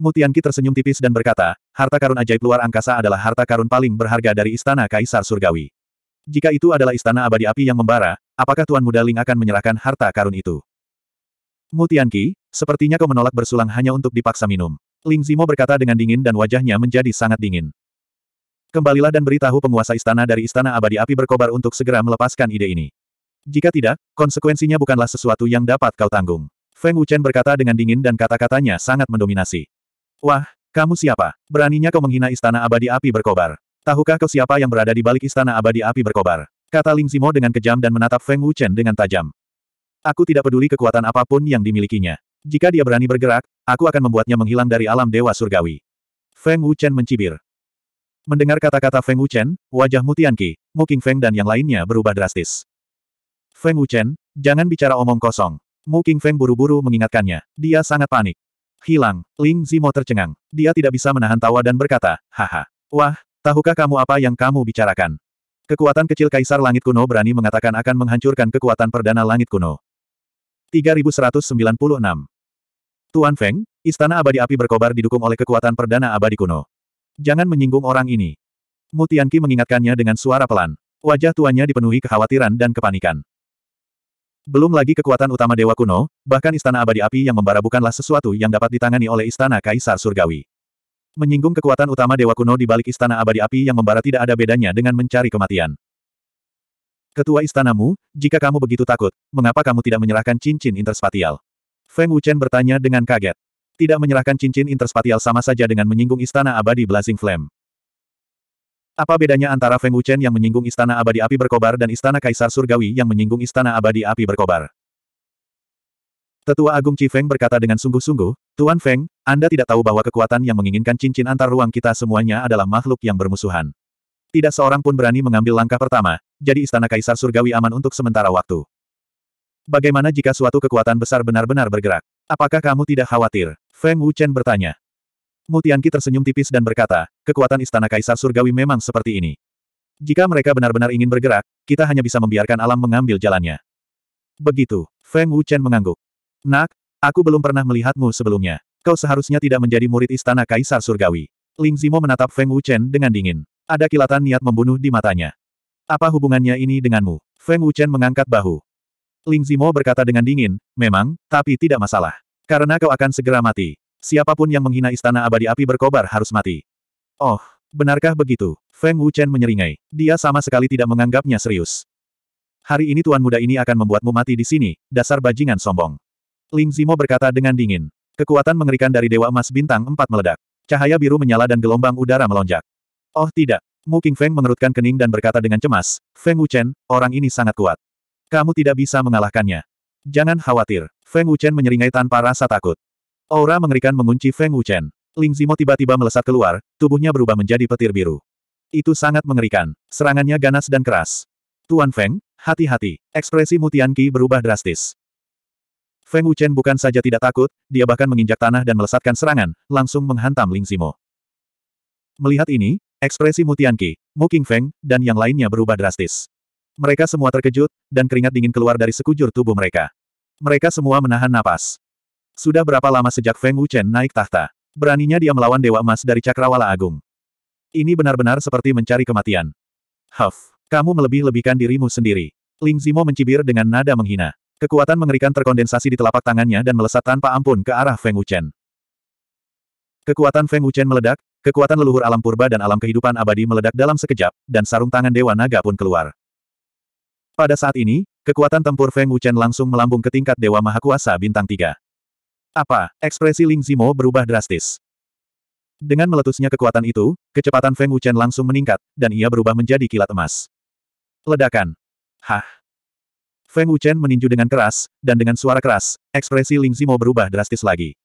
Mutianki tersenyum tipis dan berkata, harta karun ajaib luar angkasa adalah harta karun paling berharga dari istana Kaisar Surgawi. Jika itu adalah istana abadi api yang membara, apakah Tuan Muda Ling akan menyerahkan harta karun itu? Mutianki, sepertinya kau menolak bersulang hanya untuk dipaksa minum. Ling Zimo berkata dengan dingin dan wajahnya menjadi sangat dingin. Kembalilah dan beritahu penguasa istana dari istana abadi api berkobar untuk segera melepaskan ide ini. Jika tidak, konsekuensinya bukanlah sesuatu yang dapat kau tanggung. Feng Wuchen berkata dengan dingin dan kata-katanya sangat mendominasi. Wah, kamu siapa? Beraninya kau menghina istana abadi api berkobar. Tahukah kau siapa yang berada di balik istana abadi api berkobar? Kata Ling Simo dengan kejam dan menatap Feng Wuchen dengan tajam. Aku tidak peduli kekuatan apapun yang dimilikinya. Jika dia berani bergerak, aku akan membuatnya menghilang dari alam dewa surgawi. Feng Wuchen mencibir. Mendengar kata-kata Feng Wuchen, wajah Mutianki, Muking Feng dan yang lainnya berubah drastis. Feng Wuchen, jangan bicara omong kosong. Mu King Feng buru-buru mengingatkannya. Dia sangat panik. Hilang, Ling Zimo tercengang. Dia tidak bisa menahan tawa dan berkata, Haha. Wah, tahukah kamu apa yang kamu bicarakan? Kekuatan kecil Kaisar Langit Kuno berani mengatakan akan menghancurkan kekuatan Perdana Langit Kuno. 3196 Tuan Feng, Istana Abadi Api berkobar didukung oleh kekuatan Perdana Abadi Kuno. Jangan menyinggung orang ini. Mu Tianqi mengingatkannya dengan suara pelan. Wajah tuannya dipenuhi kekhawatiran dan kepanikan. Belum lagi kekuatan utama Dewa Kuno, bahkan Istana Abadi Api yang membara bukanlah sesuatu yang dapat ditangani oleh Istana Kaisar Surgawi. Menyinggung kekuatan utama Dewa Kuno di balik Istana Abadi Api yang membara tidak ada bedanya dengan mencari kematian. Ketua istanamu, jika kamu begitu takut, mengapa kamu tidak menyerahkan cincin interspatial? Feng Wuchen bertanya dengan kaget. Tidak menyerahkan cincin interspatial sama saja dengan menyinggung istana abadi Blazing Flame. Apa bedanya antara Feng Wuchen yang menyinggung istana abadi api berkobar dan istana kaisar surgawi yang menyinggung istana abadi api berkobar? Tetua Agung Chi Feng berkata dengan sungguh-sungguh, Tuan Feng, Anda tidak tahu bahwa kekuatan yang menginginkan cincin antar ruang kita semuanya adalah makhluk yang bermusuhan. Tidak seorang pun berani mengambil langkah pertama, jadi istana kaisar surgawi aman untuk sementara waktu. Bagaimana jika suatu kekuatan besar benar-benar bergerak? Apakah kamu tidak khawatir? Feng Wuchen bertanya. Mutianki tersenyum tipis dan berkata, kekuatan istana kaisar surgawi memang seperti ini. Jika mereka benar-benar ingin bergerak, kita hanya bisa membiarkan alam mengambil jalannya. Begitu, Feng Wuchen mengangguk. Nak, aku belum pernah melihatmu sebelumnya. Kau seharusnya tidak menjadi murid istana kaisar surgawi. Ling Zimo menatap Feng Wuchen dengan dingin. Ada kilatan niat membunuh di matanya. Apa hubungannya ini denganmu? Feng Wuchen mengangkat bahu. Ling Zimo berkata dengan dingin, memang, tapi tidak masalah. Karena kau akan segera mati. Siapapun yang menghina istana abadi api berkobar harus mati. Oh, benarkah begitu? Feng Wuchen menyeringai. Dia sama sekali tidak menganggapnya serius. Hari ini tuan muda ini akan membuatmu mati di sini, dasar bajingan sombong. Ling Zimo berkata dengan dingin. Kekuatan mengerikan dari Dewa Emas Bintang Empat meledak. Cahaya biru menyala dan gelombang udara melonjak. Oh tidak. Mu King Feng mengerutkan kening dan berkata dengan cemas, Feng Wuchen, orang ini sangat kuat. Kamu tidak bisa mengalahkannya. Jangan khawatir. Feng Wuchen menyeringai tanpa rasa takut. Aura mengerikan mengunci Feng Wuchen. Ling Zimo tiba-tiba melesat keluar, tubuhnya berubah menjadi petir biru. Itu sangat mengerikan. Serangannya ganas dan keras. Tuan Feng, hati-hati. Ekspresi Mutian Qi berubah drastis. Feng Wuchen bukan saja tidak takut, dia bahkan menginjak tanah dan melesatkan serangan, langsung menghantam Ling Zimo. Melihat ini, ekspresi Mutian Qi, Mu King Feng, dan yang lainnya berubah drastis. Mereka semua terkejut, dan keringat dingin keluar dari sekujur tubuh mereka. Mereka semua menahan napas. Sudah berapa lama sejak Feng Wuchen naik tahta? Beraninya dia melawan Dewa Emas dari Cakrawala Agung. Ini benar-benar seperti mencari kematian. Huff, kamu melebih-lebihkan dirimu sendiri. Ling Zimo mencibir dengan nada menghina. Kekuatan mengerikan terkondensasi di telapak tangannya dan melesat tanpa ampun ke arah Feng Wuchen. Kekuatan Feng Wuchen meledak, kekuatan leluhur alam purba dan alam kehidupan abadi meledak dalam sekejap, dan sarung tangan Dewa Naga pun keluar. Pada saat ini, kekuatan tempur Feng Wuchen langsung melambung ke tingkat Dewa Mahakuasa Bintang 3. Apa? Ekspresi Ling Zimo berubah drastis. Dengan meletusnya kekuatan itu, kecepatan Feng Wuchen langsung meningkat, dan ia berubah menjadi kilat emas. Ledakan. Hah. Feng Wuchen meninju dengan keras, dan dengan suara keras, ekspresi Ling Zimo berubah drastis lagi.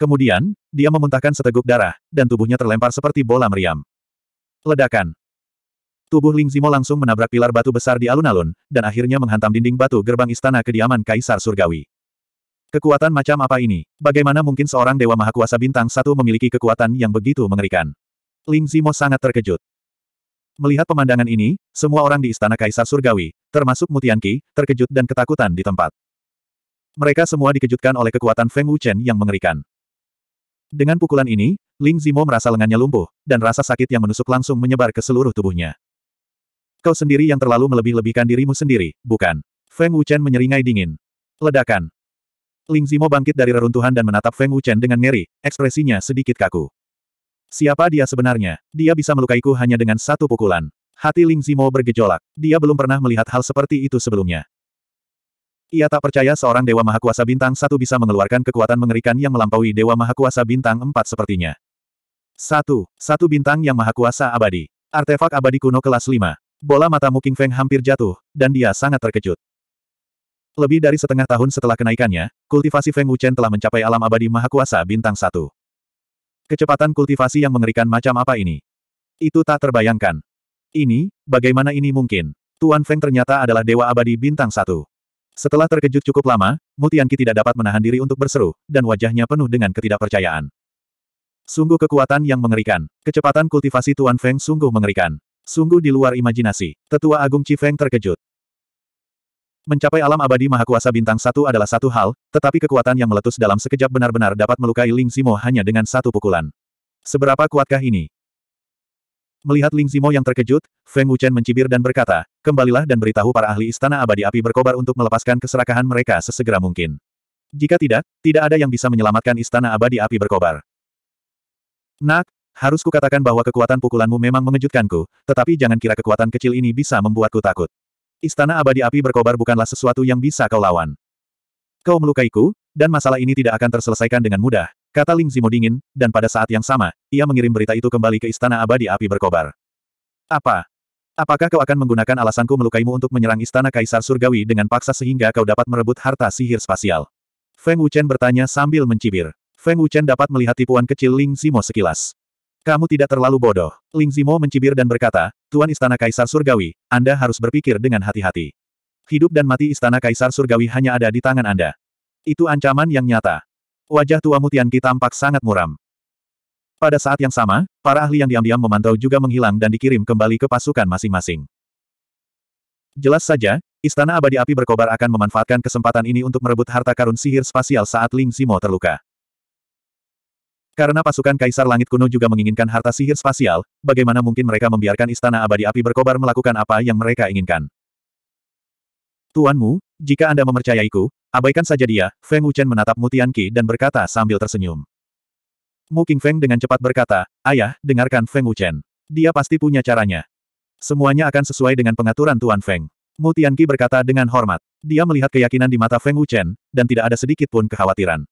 Kemudian, dia memuntahkan seteguk darah, dan tubuhnya terlempar seperti bola meriam. Ledakan. Tubuh Ling Zimo langsung menabrak pilar batu besar di alun-alun, dan akhirnya menghantam dinding batu gerbang istana kediaman Kaisar Surgawi. Kekuatan macam apa ini? Bagaimana mungkin seorang Dewa Mahakuasa Bintang Satu memiliki kekuatan yang begitu mengerikan? Ling Zimo sangat terkejut. Melihat pemandangan ini, semua orang di Istana Kaisar Surgawi, termasuk Mutianki, terkejut dan ketakutan di tempat. Mereka semua dikejutkan oleh kekuatan Feng Wuchen yang mengerikan. Dengan pukulan ini, Ling Zimo merasa lengannya lumpuh, dan rasa sakit yang menusuk langsung menyebar ke seluruh tubuhnya. Kau sendiri yang terlalu melebih-lebihkan dirimu sendiri, bukan? Feng Wuchen menyeringai dingin. Ledakan. Ling Zimo bangkit dari reruntuhan dan menatap Feng Wuchen dengan ngeri, ekspresinya sedikit kaku. Siapa dia sebenarnya? Dia bisa melukaiku hanya dengan satu pukulan. Hati Ling Zimo bergejolak. Dia belum pernah melihat hal seperti itu sebelumnya. Ia tak percaya seorang Dewa Mahakuasa Bintang satu bisa mengeluarkan kekuatan mengerikan yang melampaui Dewa Mahakuasa Bintang empat sepertinya. Satu, satu bintang yang Mahakuasa abadi. Artefak abadi kuno kelas 5. Bola mata muking Feng hampir jatuh, dan dia sangat terkejut. Lebih dari setengah tahun setelah kenaikannya, kultivasi Feng Wuchen telah mencapai alam abadi maha kuasa bintang satu. Kecepatan kultivasi yang mengerikan macam apa ini? Itu tak terbayangkan. Ini, bagaimana ini mungkin? Tuan Feng ternyata adalah dewa abadi bintang satu. Setelah terkejut cukup lama, Mutianki tidak dapat menahan diri untuk berseru, dan wajahnya penuh dengan ketidakpercayaan. Sungguh kekuatan yang mengerikan. Kecepatan kultivasi Tuan Feng sungguh mengerikan. Sungguh di luar imajinasi. Tetua Agung Chi Feng terkejut. Mencapai alam abadi maha kuasa bintang satu adalah satu hal, tetapi kekuatan yang meletus dalam sekejap benar-benar dapat melukai Ling Simo hanya dengan satu pukulan. Seberapa kuatkah ini? Melihat Ling Simo yang terkejut, Feng Wuchen mencibir dan berkata, kembalilah dan beritahu para ahli istana abadi api berkobar untuk melepaskan keserakahan mereka sesegera mungkin. Jika tidak, tidak ada yang bisa menyelamatkan istana abadi api berkobar. Nak, harus kukatakan bahwa kekuatan pukulanmu memang mengejutkanku, tetapi jangan kira kekuatan kecil ini bisa membuatku takut. Istana abadi api berkobar bukanlah sesuatu yang bisa kau lawan. Kau melukaiku, dan masalah ini tidak akan terselesaikan dengan mudah, kata Ling Zimo dingin, dan pada saat yang sama, ia mengirim berita itu kembali ke istana abadi api berkobar. Apa? Apakah kau akan menggunakan alasanku melukaimu untuk menyerang istana kaisar surgawi dengan paksa sehingga kau dapat merebut harta sihir spasial? Feng Wuchen bertanya sambil mencibir. Feng Wuchen dapat melihat tipuan kecil Ling Zimo sekilas. Kamu tidak terlalu bodoh. Ling Zimo mencibir dan berkata, Tuan Istana Kaisar Surgawi, Anda harus berpikir dengan hati-hati. Hidup dan mati Istana Kaisar Surgawi hanya ada di tangan Anda. Itu ancaman yang nyata. Wajah tua Mutianki tampak sangat muram. Pada saat yang sama, para ahli yang diam-diam memantau juga menghilang dan dikirim kembali ke pasukan masing-masing. Jelas saja, Istana Abadi Api Berkobar akan memanfaatkan kesempatan ini untuk merebut harta karun sihir spasial saat Ling Zimo terluka. Karena pasukan Kaisar Langit kuno juga menginginkan harta sihir spasial, bagaimana mungkin mereka membiarkan istana abadi api berkobar melakukan apa yang mereka inginkan. Tuanmu, jika Anda memercayaiku, abaikan saja dia, Feng Wuchen menatap Mutian Qi dan berkata sambil tersenyum. Mu King Feng dengan cepat berkata, Ayah, dengarkan Feng Wuchen. Dia pasti punya caranya. Semuanya akan sesuai dengan pengaturan Tuan Feng. Mu Tianqi berkata dengan hormat. Dia melihat keyakinan di mata Feng Wuchen, dan tidak ada sedikit pun kekhawatiran.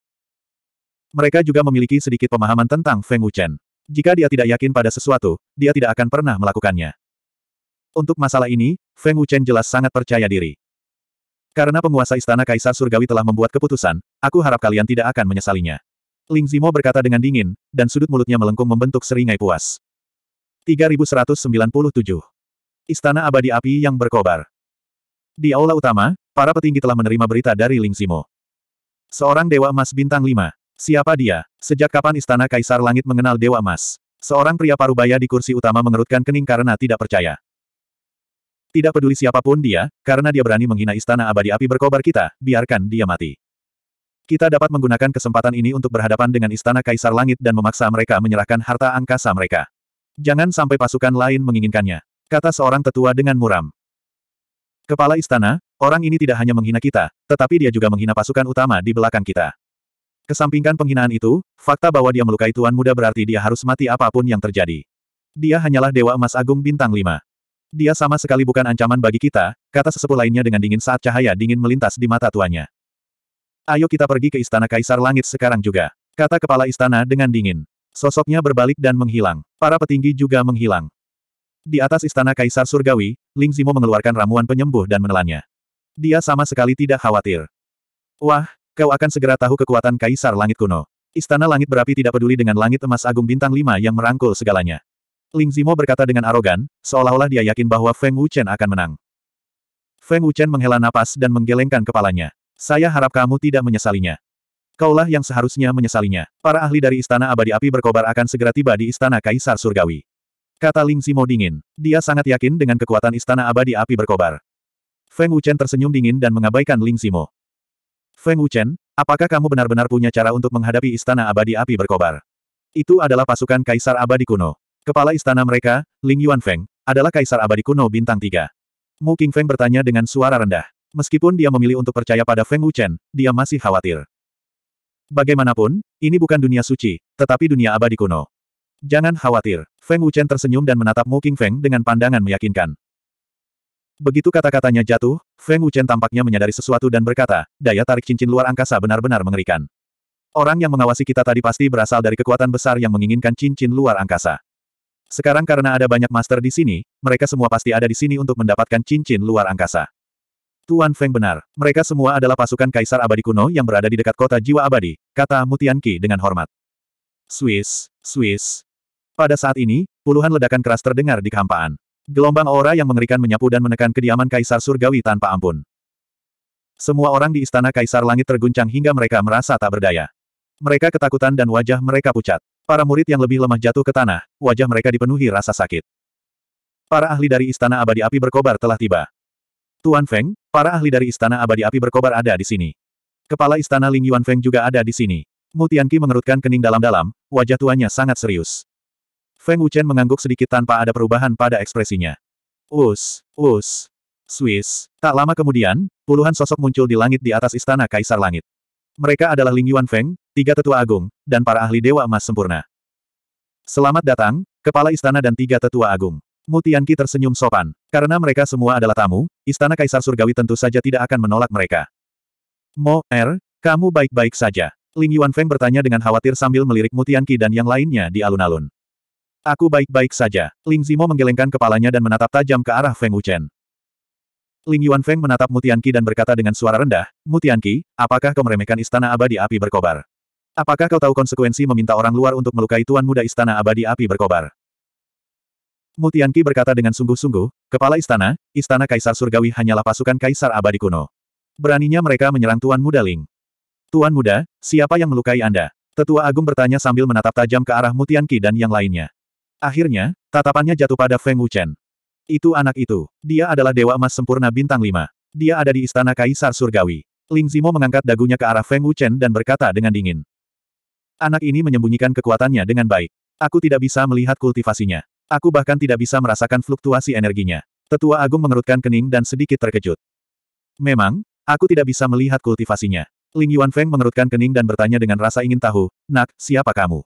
Mereka juga memiliki sedikit pemahaman tentang Feng Wuchen. Jika dia tidak yakin pada sesuatu, dia tidak akan pernah melakukannya. Untuk masalah ini, Feng Wuchen jelas sangat percaya diri. Karena penguasa istana Kaisar Surgawi telah membuat keputusan, aku harap kalian tidak akan menyesalinya. Ling Zimo berkata dengan dingin, dan sudut mulutnya melengkung membentuk seringai puas. 3197. Istana Abadi Api yang berkobar. Di aula utama, para petinggi telah menerima berita dari Ling Zimo. Seorang Dewa Emas Bintang 5. Siapa dia? Sejak kapan Istana Kaisar Langit mengenal Dewa Emas? Seorang pria parubaya di kursi utama mengerutkan kening karena tidak percaya. Tidak peduli siapapun dia, karena dia berani menghina Istana Abadi Api berkobar kita, biarkan dia mati. Kita dapat menggunakan kesempatan ini untuk berhadapan dengan Istana Kaisar Langit dan memaksa mereka menyerahkan harta angkasa mereka. Jangan sampai pasukan lain menginginkannya, kata seorang tetua dengan muram. Kepala istana, orang ini tidak hanya menghina kita, tetapi dia juga menghina pasukan utama di belakang kita. Kesampingkan penghinaan itu, fakta bahwa dia melukai tuan muda berarti dia harus mati apapun yang terjadi. Dia hanyalah Dewa Emas Agung Bintang 5. Dia sama sekali bukan ancaman bagi kita, kata sesepuh lainnya dengan dingin saat cahaya dingin melintas di mata tuannya. Ayo kita pergi ke Istana Kaisar Langit sekarang juga, kata kepala istana dengan dingin. Sosoknya berbalik dan menghilang. Para petinggi juga menghilang. Di atas Istana Kaisar Surgawi, Ling Zimo mengeluarkan ramuan penyembuh dan menelannya. Dia sama sekali tidak khawatir. Wah, Kau akan segera tahu kekuatan Kaisar Langit Kuno. Istana Langit Berapi tidak peduli dengan Langit Emas Agung Bintang 5 yang merangkul segalanya. Ling Zimo berkata dengan arogan, seolah-olah dia yakin bahwa Feng Wuchen akan menang. Feng Wuchen menghela napas dan menggelengkan kepalanya. Saya harap kamu tidak menyesalinya. Kaulah yang seharusnya menyesalinya. Para ahli dari Istana Abadi Api berkobar akan segera tiba di Istana Kaisar Surgawi. Kata Ling Zimo dingin. Dia sangat yakin dengan kekuatan Istana Abadi Api berkobar. Feng Wuchen tersenyum dingin dan mengabaikan Ling Zimo. Feng Wuchen, apakah kamu benar-benar punya cara untuk menghadapi istana abadi api berkobar? Itu adalah pasukan kaisar abadi kuno. Kepala istana mereka, Ling Yuan Feng, adalah kaisar abadi kuno bintang tiga. Mu King Feng bertanya dengan suara rendah. Meskipun dia memilih untuk percaya pada Feng Wuchen, dia masih khawatir. Bagaimanapun, ini bukan dunia suci, tetapi dunia abadi kuno. Jangan khawatir. Feng Wuchen tersenyum dan menatap Mu King Feng dengan pandangan meyakinkan. Begitu kata-katanya jatuh, Feng Wuchen tampaknya menyadari sesuatu dan berkata, daya tarik cincin luar angkasa benar-benar mengerikan. Orang yang mengawasi kita tadi pasti berasal dari kekuatan besar yang menginginkan cincin luar angkasa. Sekarang karena ada banyak master di sini, mereka semua pasti ada di sini untuk mendapatkan cincin luar angkasa. Tuan Feng benar, mereka semua adalah pasukan kaisar abadi kuno yang berada di dekat kota jiwa abadi, kata Mutian Qi dengan hormat. Swiss, Swiss. Pada saat ini, puluhan ledakan keras terdengar di kehampaan. Gelombang aura yang mengerikan menyapu dan menekan kediaman Kaisar Surgawi tanpa ampun. Semua orang di istana Kaisar Langit terguncang hingga mereka merasa tak berdaya. Mereka ketakutan dan wajah mereka pucat. Para murid yang lebih lemah jatuh ke tanah, wajah mereka dipenuhi rasa sakit. Para ahli dari Istana Abadi Api Berkobar telah tiba. Tuan Feng, para ahli dari Istana Abadi Api Berkobar ada di sini. Kepala Istana Ling Yuan Feng juga ada di sini. Mu Tianqi mengerutkan kening dalam-dalam, wajah tuannya sangat serius. Feng Wuchen mengangguk sedikit tanpa ada perubahan pada ekspresinya. Us, us. Swiss. Tak lama kemudian, puluhan sosok muncul di langit di atas istana Kaisar Langit. Mereka adalah Ling Yuan Feng, tiga tetua agung, dan para ahli Dewa Emas Sempurna. Selamat datang, Kepala Istana dan tiga tetua agung. Mutianki tersenyum sopan. Karena mereka semua adalah tamu, Istana Kaisar Surgawi tentu saja tidak akan menolak mereka. Mo, Er, kamu baik-baik saja. Ling Yuan Feng bertanya dengan khawatir sambil melirik Mutianki dan yang lainnya di alun-alun. Aku baik-baik saja. Ling Zimo menggelengkan kepalanya dan menatap tajam ke arah Feng Wuchen. Ling Yuan Feng menatap Mutianki dan berkata dengan suara rendah, Mutianki, apakah kau meremehkan istana abadi api berkobar? Apakah kau tahu konsekuensi meminta orang luar untuk melukai tuan muda istana abadi api berkobar? Mutianki berkata dengan sungguh-sungguh, Kepala istana, istana kaisar surgawi hanyalah pasukan kaisar abadi kuno. Beraninya mereka menyerang tuan muda Ling. Tuan muda, siapa yang melukai Anda? Tetua Agung bertanya sambil menatap tajam ke arah Mutianki dan yang lainnya. Akhirnya, tatapannya jatuh pada Feng Wuchen. Itu anak itu. Dia adalah Dewa Emas Sempurna Bintang 5. Dia ada di Istana Kaisar Surgawi. Ling Zimo mengangkat dagunya ke arah Feng Wuchen dan berkata dengan dingin. Anak ini menyembunyikan kekuatannya dengan baik. Aku tidak bisa melihat kultivasinya. Aku bahkan tidak bisa merasakan fluktuasi energinya. Tetua Agung mengerutkan kening dan sedikit terkejut. Memang, aku tidak bisa melihat kultivasinya. Ling Yuan Feng mengerutkan kening dan bertanya dengan rasa ingin tahu, Nak, siapa kamu?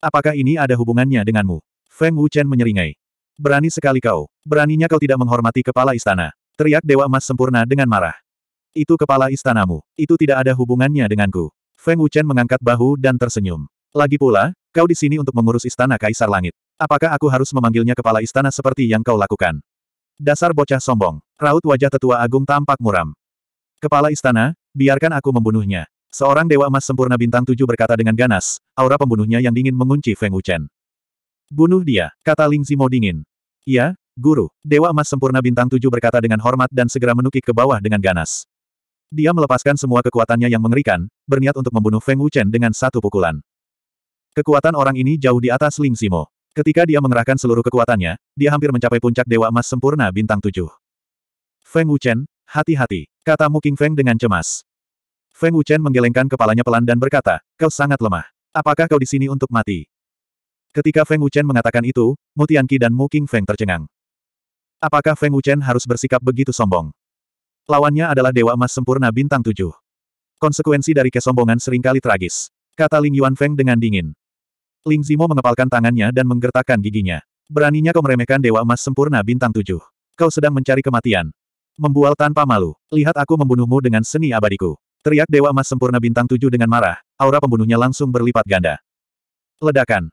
Apakah ini ada hubungannya denganmu? Feng Wuchen menyeringai. Berani sekali kau. Beraninya kau tidak menghormati kepala istana. Teriak Dewa Emas sempurna dengan marah. Itu kepala istanamu. Itu tidak ada hubungannya denganku. Feng Wuchen mengangkat bahu dan tersenyum. Lagi pula, kau di sini untuk mengurus istana Kaisar Langit. Apakah aku harus memanggilnya kepala istana seperti yang kau lakukan? Dasar bocah sombong. Raut wajah tetua agung tampak muram. Kepala istana, biarkan aku membunuhnya. Seorang dewa emas sempurna bintang tujuh berkata dengan ganas, aura pembunuhnya yang dingin mengunci Feng Wuchen. Bunuh dia, kata Ling Zimo dingin. Ya, guru. Dewa emas sempurna bintang tujuh berkata dengan hormat dan segera menukik ke bawah dengan ganas. Dia melepaskan semua kekuatannya yang mengerikan, berniat untuk membunuh Feng Wuchen dengan satu pukulan. Kekuatan orang ini jauh di atas Ling Simo. Ketika dia mengerahkan seluruh kekuatannya, dia hampir mencapai puncak Dewa Emas Sempurna Bintang Tujuh. Feng Wuchen, hati-hati, kata Mu King Feng dengan cemas. Feng Wuchen menggelengkan kepalanya pelan dan berkata, kau sangat lemah. Apakah kau di sini untuk mati? Ketika Feng Wuchen mengatakan itu, Mu Tianqi dan Mu King Feng tercengang. Apakah Feng Wuchen harus bersikap begitu sombong? Lawannya adalah Dewa Emas Sempurna Bintang Tujuh. Konsekuensi dari kesombongan seringkali tragis. Kata Ling Yuan Feng dengan dingin. Ling Zimo mengepalkan tangannya dan menggertakkan giginya. Beraninya kau meremehkan Dewa Emas Sempurna Bintang Tujuh. Kau sedang mencari kematian. Membual tanpa malu. Lihat aku membunuhmu dengan seni abadiku. Teriak Dewa Emas Sempurna Bintang Tujuh dengan marah, aura pembunuhnya langsung berlipat ganda. Ledakan.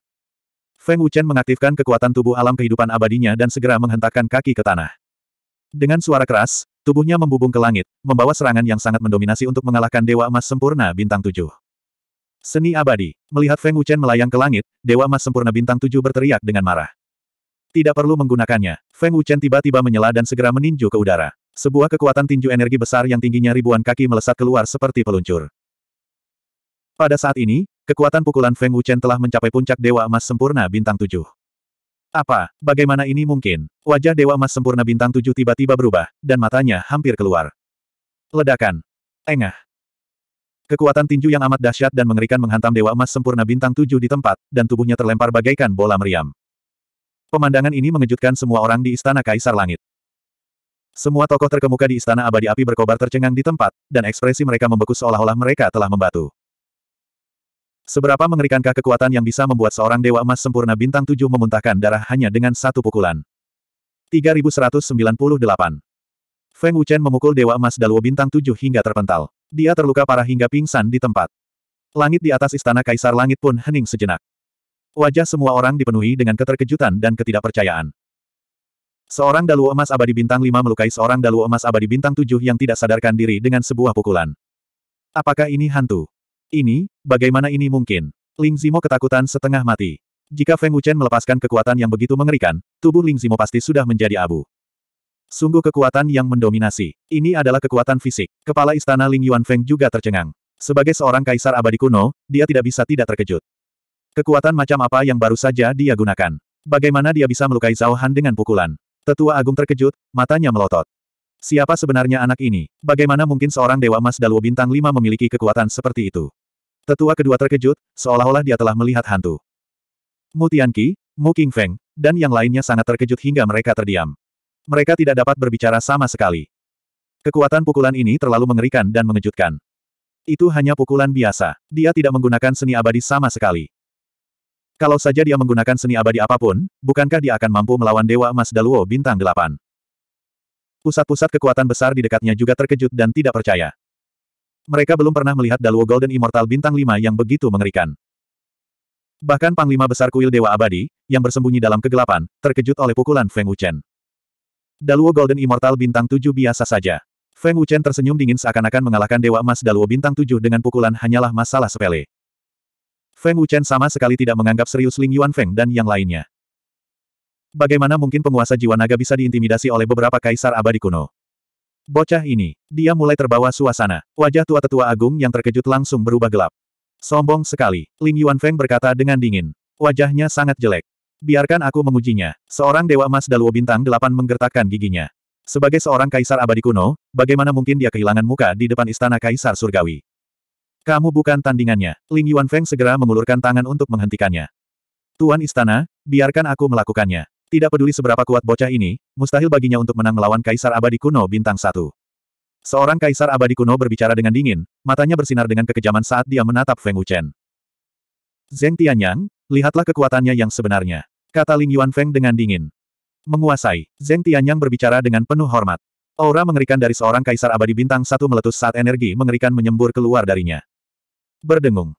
Feng Wuchen mengaktifkan kekuatan tubuh alam kehidupan abadinya dan segera menghentakkan kaki ke tanah. Dengan suara keras, tubuhnya membubung ke langit, membawa serangan yang sangat mendominasi untuk mengalahkan Dewa Emas Sempurna Bintang Tujuh. Seni abadi, melihat Feng Wuchen melayang ke langit, Dewa Emas Sempurna Bintang Tujuh berteriak dengan marah. Tidak perlu menggunakannya, Feng Wuchen tiba-tiba menyela dan segera meninju ke udara. Sebuah kekuatan tinju energi besar yang tingginya ribuan kaki melesat keluar seperti peluncur. Pada saat ini, kekuatan pukulan Feng Wuchen telah mencapai puncak Dewa Emas Sempurna Bintang 7. Apa? Bagaimana ini mungkin? Wajah Dewa Emas Sempurna Bintang 7 tiba-tiba berubah, dan matanya hampir keluar. Ledakan. Engah. Kekuatan tinju yang amat dahsyat dan mengerikan menghantam Dewa Emas Sempurna Bintang 7 di tempat, dan tubuhnya terlempar bagaikan bola meriam. Pemandangan ini mengejutkan semua orang di Istana Kaisar Langit. Semua tokoh terkemuka di Istana Abadi Api berkobar tercengang di tempat, dan ekspresi mereka membeku seolah-olah mereka telah membatu. Seberapa mengerikankah kekuatan yang bisa membuat seorang Dewa Emas Sempurna Bintang 7 memuntahkan darah hanya dengan satu pukulan? 3198 Feng Wuchen memukul Dewa Emas Daluo Bintang 7 hingga terpental. Dia terluka parah hingga pingsan di tempat. Langit di atas istana Kaisar Langit pun hening sejenak. Wajah semua orang dipenuhi dengan keterkejutan dan ketidakpercayaan. Seorang dalu emas abadi bintang 5 melukai seorang dalu emas abadi bintang 7 yang tidak sadarkan diri dengan sebuah pukulan. Apakah ini hantu? Ini, bagaimana ini mungkin? Ling Zimo ketakutan setengah mati. Jika Feng Wuchen melepaskan kekuatan yang begitu mengerikan, tubuh Ling Zimo pasti sudah menjadi abu. Sungguh kekuatan yang mendominasi. Ini adalah kekuatan fisik. Kepala istana Ling Yuan Feng juga tercengang. Sebagai seorang kaisar abadi kuno, dia tidak bisa tidak terkejut. Kekuatan macam apa yang baru saja dia gunakan? Bagaimana dia bisa melukai Zhao Han dengan pukulan? Tetua Agung terkejut, matanya melotot. Siapa sebenarnya anak ini? Bagaimana mungkin seorang Dewa Mas Dalwo Bintang 5 memiliki kekuatan seperti itu? Tetua kedua terkejut, seolah-olah dia telah melihat hantu. Mu Tianqi, Mu Qingfeng, dan yang lainnya sangat terkejut hingga mereka terdiam. Mereka tidak dapat berbicara sama sekali. Kekuatan pukulan ini terlalu mengerikan dan mengejutkan. Itu hanya pukulan biasa. Dia tidak menggunakan seni abadi sama sekali. Kalau saja dia menggunakan seni abadi apapun, bukankah dia akan mampu melawan Dewa Emas Daluo Bintang Delapan? Pusat-pusat kekuatan besar di dekatnya juga terkejut dan tidak percaya. Mereka belum pernah melihat Daluo Golden Immortal Bintang Lima yang begitu mengerikan. Bahkan Panglima Besar Kuil Dewa Abadi, yang bersembunyi dalam kegelapan, terkejut oleh pukulan Feng Wuchen. Daluo Golden Immortal Bintang Tujuh biasa saja. Feng Wuchen tersenyum dingin seakan-akan mengalahkan Dewa Emas Daluo Bintang Tujuh dengan pukulan hanyalah masalah sepele. Feng Wuchen sama sekali tidak menganggap serius Ling Yuan Feng dan yang lainnya. Bagaimana mungkin penguasa jiwa naga bisa diintimidasi oleh beberapa kaisar abadi kuno? Bocah ini, dia mulai terbawa suasana. Wajah tua tetua agung yang terkejut langsung berubah gelap. Sombong sekali, Ling Yuan Feng berkata dengan dingin. Wajahnya sangat jelek. Biarkan aku mengujinya. Seorang dewa emas Daluo Bintang delapan menggertakkan giginya. Sebagai seorang kaisar abadi kuno, bagaimana mungkin dia kehilangan muka di depan istana kaisar surgawi? Kamu bukan tandingannya. Ling Yuan Feng segera mengulurkan tangan untuk menghentikannya. Tuan Istana, biarkan aku melakukannya. Tidak peduli seberapa kuat bocah ini, mustahil baginya untuk menang melawan Kaisar Abadi Kuno Bintang Satu. Seorang Kaisar Abadi Kuno berbicara dengan dingin, matanya bersinar dengan kekejaman saat dia menatap Feng Wuchen. Zeng Tianyang, lihatlah kekuatannya yang sebenarnya. Kata Ling Yuan Feng dengan dingin. Menguasai, Zeng Tianyang berbicara dengan penuh hormat. Aura mengerikan dari seorang kaisar abadi bintang satu meletus saat energi mengerikan menyembur keluar darinya. Berdengung.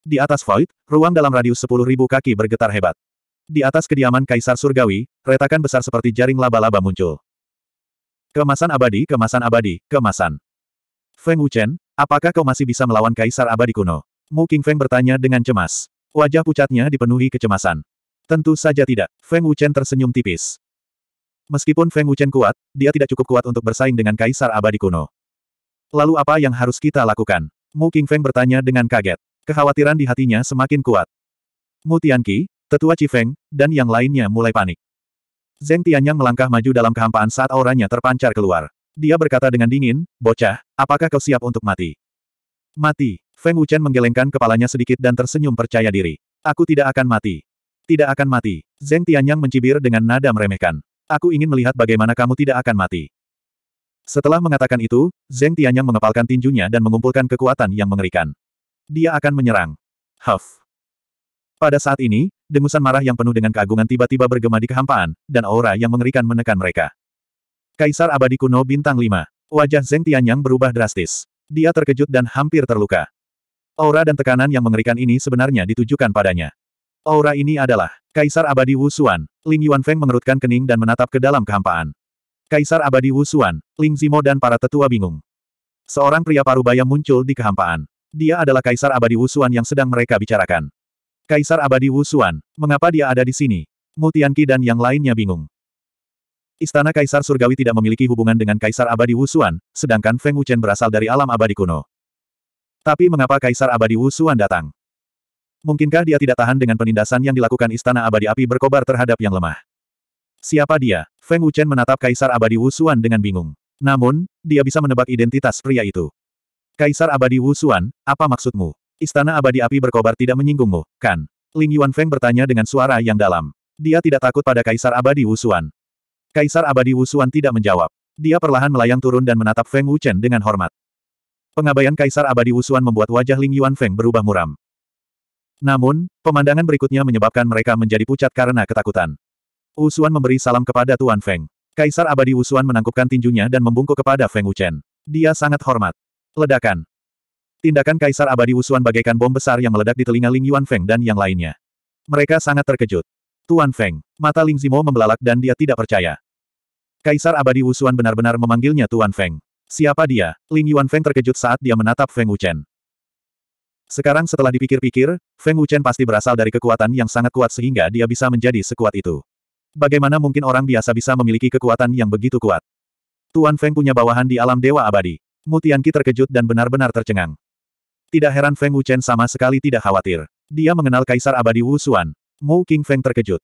Di atas void, ruang dalam radius 10.000 kaki bergetar hebat. Di atas kediaman Kaisar Surgawi, retakan besar seperti jaring laba-laba muncul. Kemasan abadi, kemasan abadi, kemasan. Feng Wuchen, apakah kau masih bisa melawan Kaisar abadi kuno? Mu King Feng bertanya dengan cemas. Wajah pucatnya dipenuhi kecemasan. Tentu saja tidak. Feng Wuchen tersenyum tipis. Meskipun Feng Wuchen kuat, dia tidak cukup kuat untuk bersaing dengan Kaisar abadi kuno. Lalu apa yang harus kita lakukan? Mu Feng bertanya dengan kaget. Kekhawatiran di hatinya semakin kuat. Mu Tianqi, tetua Cifeng, dan yang lainnya mulai panik. Zeng Tianyang melangkah maju dalam kehampaan saat auranya terpancar keluar. Dia berkata dengan dingin, Bocah, apakah kau siap untuk mati? Mati. Feng Wuchen menggelengkan kepalanya sedikit dan tersenyum percaya diri. Aku tidak akan mati. Tidak akan mati. Zeng Tianyang mencibir dengan nada meremehkan. Aku ingin melihat bagaimana kamu tidak akan mati. Setelah mengatakan itu, Zeng Tianyang mengepalkan tinjunya dan mengumpulkan kekuatan yang mengerikan. Dia akan menyerang. Huff. Pada saat ini, dengusan marah yang penuh dengan keagungan tiba-tiba bergema di kehampaan, dan aura yang mengerikan menekan mereka. Kaisar abadi kuno bintang 5. Wajah Zeng Tianyang berubah drastis. Dia terkejut dan hampir terluka. Aura dan tekanan yang mengerikan ini sebenarnya ditujukan padanya. Aura ini adalah Kaisar abadi Wu Xuan. Ling Feng mengerutkan kening dan menatap ke dalam kehampaan. Kaisar abadi Wusuan, Ling Zimo dan para tetua bingung. Seorang pria parubaya muncul di kehampaan. Dia adalah Kaisar abadi Wusuan yang sedang mereka bicarakan. Kaisar abadi Wusuan, mengapa dia ada di sini? Mutianki dan yang lainnya bingung. Istana Kaisar Surgawi tidak memiliki hubungan dengan Kaisar abadi Wusuan, sedangkan Feng Wuchen berasal dari alam abadi kuno. Tapi mengapa Kaisar abadi Wusuan datang? Mungkinkah dia tidak tahan dengan penindasan yang dilakukan Istana Abadi Api berkobar terhadap yang lemah? Siapa dia? Feng Wuchen menatap Kaisar Abadi Wusuan dengan bingung. Namun, dia bisa menebak identitas pria itu. Kaisar Abadi Wusuan, apa maksudmu? Istana Abadi Api berkobar tidak menyinggungmu, kan? Ling Yuan Feng bertanya dengan suara yang dalam. Dia tidak takut pada Kaisar Abadi Wusuan. Kaisar Abadi Wusuan tidak menjawab. Dia perlahan melayang turun dan menatap Feng Wuchen dengan hormat. Pengabaian Kaisar Abadi Wusuan membuat wajah Ling Yuan Feng berubah muram. Namun, pemandangan berikutnya menyebabkan mereka menjadi pucat karena ketakutan. Usuan memberi salam kepada Tuan Feng. Kaisar abadi Usuan menangkupkan tinjunya dan membungkuk kepada Feng Wuchen. Dia sangat hormat. Ledakan. Tindakan Kaisar abadi Usuan bagaikan bom besar yang meledak di telinga Ling Yuan Feng dan yang lainnya. Mereka sangat terkejut. Tuan Feng, mata Ling Zimo membelalak dan dia tidak percaya. Kaisar abadi Usuan benar-benar memanggilnya Tuan Feng. Siapa dia? Ling Yuan Feng terkejut saat dia menatap Feng Wuchen. Sekarang setelah dipikir-pikir, Feng Wuchen pasti berasal dari kekuatan yang sangat kuat sehingga dia bisa menjadi sekuat itu. Bagaimana mungkin orang biasa bisa memiliki kekuatan yang begitu kuat? Tuan Feng punya bawahan di alam dewa abadi. Mutianki terkejut dan benar-benar tercengang. Tidak heran Feng Wuchen sama sekali tidak khawatir. Dia mengenal Kaisar Abadi Wu Xuan. Mu King Feng terkejut.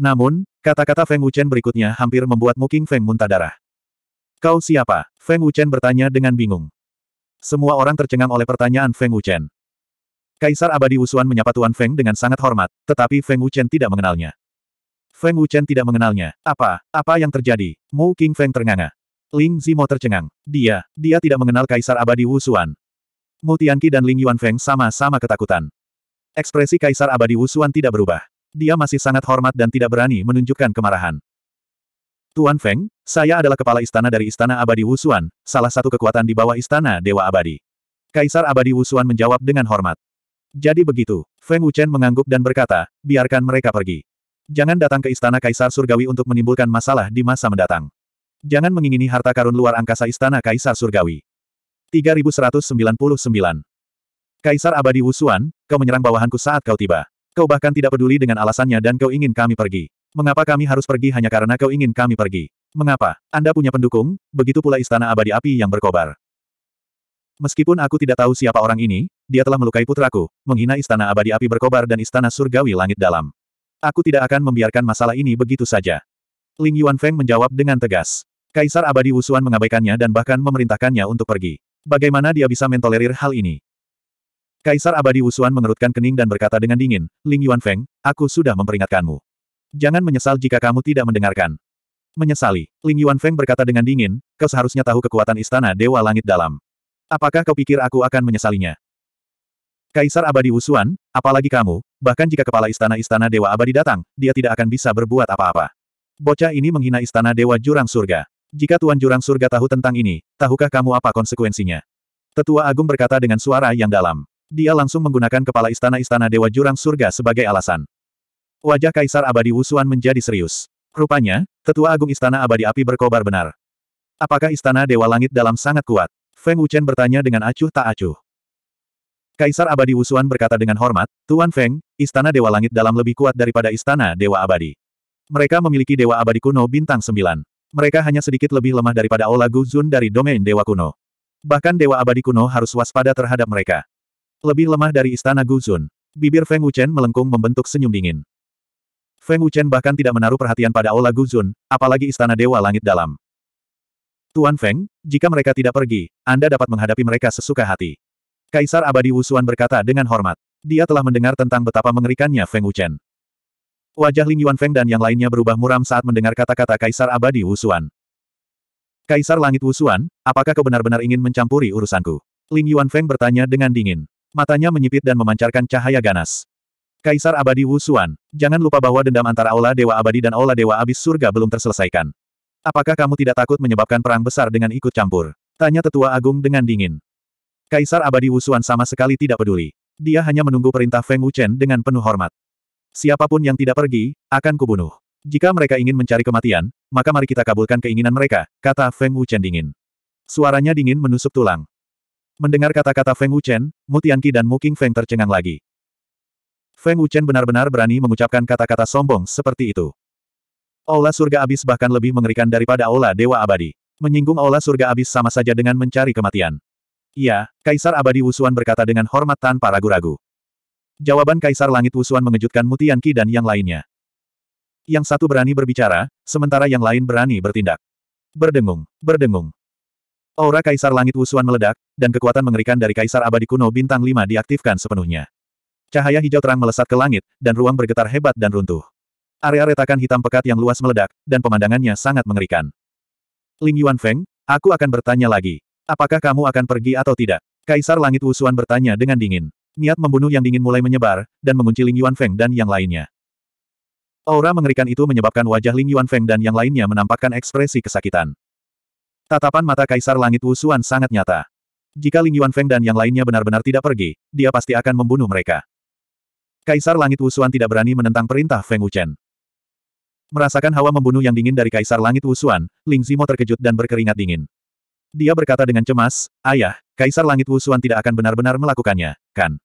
Namun, kata-kata Feng Wuchen berikutnya hampir membuat Mu Feng muntah darah. Kau siapa? Feng Wuchen bertanya dengan bingung. Semua orang tercengang oleh pertanyaan Feng Wuchen. Kaisar Abadi Wu Xuan menyapa Tuan Feng dengan sangat hormat, tetapi Feng Wuchen tidak mengenalnya. Feng Wuchen tidak mengenalnya. Apa? Apa yang terjadi? Mu King Feng ternganga. Ling Zimo tercengang. Dia, dia tidak mengenal Kaisar Abadi Wusuan. Mu Tianqi dan Ling Yuan Feng sama-sama ketakutan. Ekspresi Kaisar Abadi Wusuan tidak berubah. Dia masih sangat hormat dan tidak berani menunjukkan kemarahan. Tuan Feng, saya adalah kepala istana dari Istana Abadi Wusuan, salah satu kekuatan di bawah Istana Dewa Abadi. Kaisar Abadi Wusuan menjawab dengan hormat. Jadi begitu, Feng Wuchen mengangguk dan berkata, biarkan mereka pergi. Jangan datang ke istana kaisar surgawi untuk menimbulkan masalah di masa mendatang. Jangan mengingini harta karun luar angkasa istana kaisar surgawi. 3199. Kaisar abadi Wusuan, kau menyerang bawahanku saat kau tiba. Kau bahkan tidak peduli dengan alasannya dan kau ingin kami pergi. Mengapa kami harus pergi hanya karena kau ingin kami pergi? Mengapa? Anda punya pendukung, begitu pula istana abadi api yang berkobar. Meskipun aku tidak tahu siapa orang ini, dia telah melukai putraku, menghina istana abadi api berkobar dan istana surgawi langit dalam. Aku tidak akan membiarkan masalah ini begitu saja. Ling Yuan Feng menjawab dengan tegas. Kaisar abadi Wusuan mengabaikannya dan bahkan memerintahkannya untuk pergi. Bagaimana dia bisa mentolerir hal ini? Kaisar abadi Wusuan mengerutkan kening dan berkata dengan dingin, Ling Yuan Feng, aku sudah memperingatkanmu. Jangan menyesal jika kamu tidak mendengarkan. Menyesali, Ling Yuan Feng berkata dengan dingin, kau seharusnya tahu kekuatan istana Dewa Langit Dalam. Apakah kau pikir aku akan menyesalinya? Kaisar abadi Wusuan, apalagi kamu, bahkan jika kepala istana-istana Dewa Abadi datang, dia tidak akan bisa berbuat apa-apa. Bocah ini menghina istana Dewa Jurang Surga. Jika Tuan Jurang Surga tahu tentang ini, tahukah kamu apa konsekuensinya? Tetua Agung berkata dengan suara yang dalam. Dia langsung menggunakan kepala istana-istana Dewa Jurang Surga sebagai alasan. Wajah Kaisar Abadi Wusuan menjadi serius. Rupanya, Tetua Agung Istana Abadi Api berkobar benar. Apakah Istana Dewa Langit dalam sangat kuat? Feng Wuchen bertanya dengan acuh tak acuh. Kaisar Abadi Wusuan berkata dengan hormat, Tuan Feng, Istana Dewa Langit dalam lebih kuat daripada Istana Dewa Abadi. Mereka memiliki Dewa Abadi kuno bintang Sembilan. Mereka hanya sedikit lebih lemah daripada Ola Guzun dari domain Dewa kuno. Bahkan Dewa Abadi kuno harus waspada terhadap mereka. Lebih lemah dari Istana Guzun. Bibir Feng Wuchen melengkung membentuk senyum dingin. Feng Wuchen bahkan tidak menaruh perhatian pada Ola Guzun, apalagi Istana Dewa Langit dalam. Tuan Feng, jika mereka tidak pergi, Anda dapat menghadapi mereka sesuka hati. Kaisar Abadi Wusuan berkata dengan hormat. Dia telah mendengar tentang betapa mengerikannya Feng Wuchen. Wajah Ling Yuan Feng dan yang lainnya berubah muram saat mendengar kata-kata Kaisar Abadi Wusuan. Kaisar Langit Wusuan, apakah kau benar-benar ingin mencampuri urusanku? Ling Yuan Feng bertanya dengan dingin. Matanya menyipit dan memancarkan cahaya ganas. Kaisar Abadi Wusuan, jangan lupa bahwa dendam antara Aula Dewa Abadi dan Aula Dewa Abis Surga belum terselesaikan. Apakah kamu tidak takut menyebabkan perang besar dengan ikut campur? Tanya Tetua Agung dengan dingin. Kaisar abadi Wusuan sama sekali tidak peduli. Dia hanya menunggu perintah Feng Wuchen dengan penuh hormat. Siapapun yang tidak pergi, akan kubunuh. Jika mereka ingin mencari kematian, maka mari kita kabulkan keinginan mereka, kata Feng Wuchen dingin. Suaranya dingin menusuk tulang. Mendengar kata-kata Feng Wuchen, Mutianki dan Muking Feng tercengang lagi. Feng Wuchen benar-benar berani mengucapkan kata-kata sombong seperti itu. Aula surga abis bahkan lebih mengerikan daripada aula dewa abadi. Menyinggung aula surga abis sama saja dengan mencari kematian. Iya, Kaisar Abadi Wusuan berkata dengan hormat tanpa ragu-ragu. Jawaban Kaisar Langit Wusuan mengejutkan Mutian Ki dan yang lainnya. Yang satu berani berbicara, sementara yang lain berani bertindak. Berdengung, berdengung. Aura Kaisar Langit Wusuan meledak, dan kekuatan mengerikan dari Kaisar Abadi Kuno Bintang 5 diaktifkan sepenuhnya. Cahaya hijau terang melesat ke langit, dan ruang bergetar hebat dan runtuh. Area retakan hitam pekat yang luas meledak, dan pemandangannya sangat mengerikan. Ling Yuan Feng, aku akan bertanya lagi. Apakah kamu akan pergi atau tidak? Kaisar Langit Wusuan bertanya dengan dingin. Niat membunuh yang dingin mulai menyebar, dan mengunci Ling Yuan Feng dan yang lainnya. Aura mengerikan itu menyebabkan wajah Ling Yuan Feng dan yang lainnya menampakkan ekspresi kesakitan. Tatapan mata Kaisar Langit Wusuan sangat nyata. Jika Ling Yuan Feng dan yang lainnya benar-benar tidak pergi, dia pasti akan membunuh mereka. Kaisar Langit Wusuan tidak berani menentang perintah Feng Wuchen. Merasakan hawa membunuh yang dingin dari Kaisar Langit Wusuan, Ling Zimo terkejut dan berkeringat dingin. Dia berkata dengan cemas, Ayah, Kaisar Langit Wusuan tidak akan benar-benar melakukannya, kan?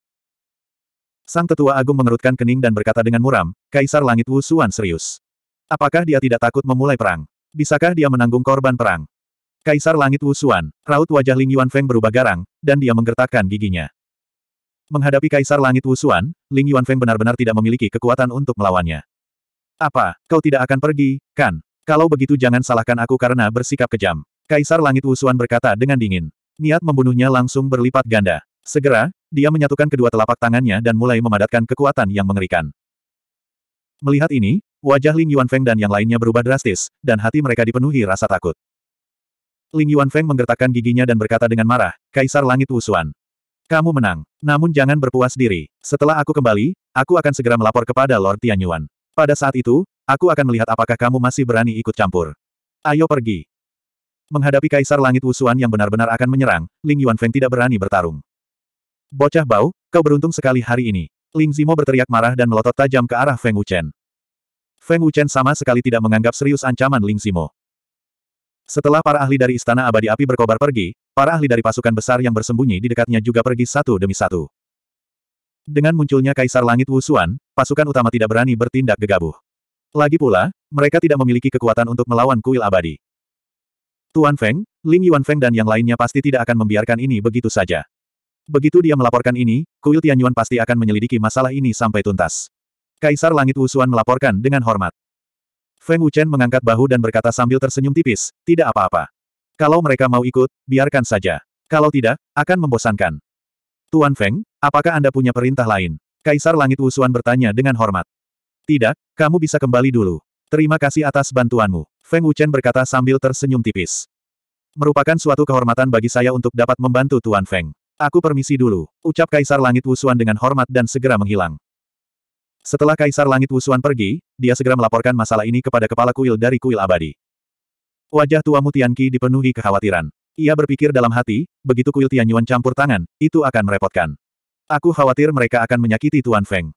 Sang Tetua Agung mengerutkan kening dan berkata dengan muram, Kaisar Langit Wusuan serius. Apakah dia tidak takut memulai perang? Bisakah dia menanggung korban perang? Kaisar Langit Wusuan, raut wajah Ling Yuan Feng berubah garang, dan dia menggertakkan giginya. Menghadapi Kaisar Langit Wusuan, Ling Yuan Feng benar-benar tidak memiliki kekuatan untuk melawannya. Apa, kau tidak akan pergi, kan? Kalau begitu jangan salahkan aku karena bersikap kejam. Kaisar Langit Wusuan berkata dengan dingin. Niat membunuhnya langsung berlipat ganda. Segera, dia menyatukan kedua telapak tangannya dan mulai memadatkan kekuatan yang mengerikan. Melihat ini, wajah Ling Yuan Feng dan yang lainnya berubah drastis, dan hati mereka dipenuhi rasa takut. Ling Yuan Feng menggertakkan giginya dan berkata dengan marah, Kaisar Langit Wusuan. Kamu menang, namun jangan berpuas diri. Setelah aku kembali, aku akan segera melapor kepada Lord Tianyuan. Pada saat itu, aku akan melihat apakah kamu masih berani ikut campur. Ayo pergi. Menghadapi Kaisar Langit Wusuan yang benar-benar akan menyerang, Ling Yuan Feng tidak berani bertarung. Bocah bau, kau beruntung sekali hari ini. Ling Zimo berteriak marah dan melotot tajam ke arah Feng Wuchen. Feng Wuchen sama sekali tidak menganggap serius ancaman Ling Zimo. Setelah para ahli dari Istana Abadi Api berkobar pergi, para ahli dari pasukan besar yang bersembunyi di dekatnya juga pergi satu demi satu. Dengan munculnya Kaisar Langit Wusuan, pasukan utama tidak berani bertindak gegabah. Lagi pula, mereka tidak memiliki kekuatan untuk melawan kuil abadi. Tuan Feng, Ling Yuan Feng dan yang lainnya pasti tidak akan membiarkan ini begitu saja. Begitu dia melaporkan ini, Kuil Tianyuan pasti akan menyelidiki masalah ini sampai tuntas. Kaisar Langit Usuan melaporkan dengan hormat. Feng Wuchen mengangkat bahu dan berkata sambil tersenyum tipis, tidak apa-apa. Kalau mereka mau ikut, biarkan saja. Kalau tidak, akan membosankan. Tuan Feng, apakah Anda punya perintah lain? Kaisar Langit Usuan bertanya dengan hormat. Tidak, kamu bisa kembali dulu. Terima kasih atas bantuanmu. Feng Wuchen berkata sambil tersenyum tipis. Merupakan suatu kehormatan bagi saya untuk dapat membantu Tuan Feng. Aku permisi dulu, ucap Kaisar Langit Wusuan dengan hormat dan segera menghilang. Setelah Kaisar Langit Wusuan pergi, dia segera melaporkan masalah ini kepada kepala kuil dari kuil abadi. Wajah tua Mutianki dipenuhi kekhawatiran. Ia berpikir dalam hati, begitu kuil Tianyuan campur tangan, itu akan merepotkan. Aku khawatir mereka akan menyakiti Tuan Feng.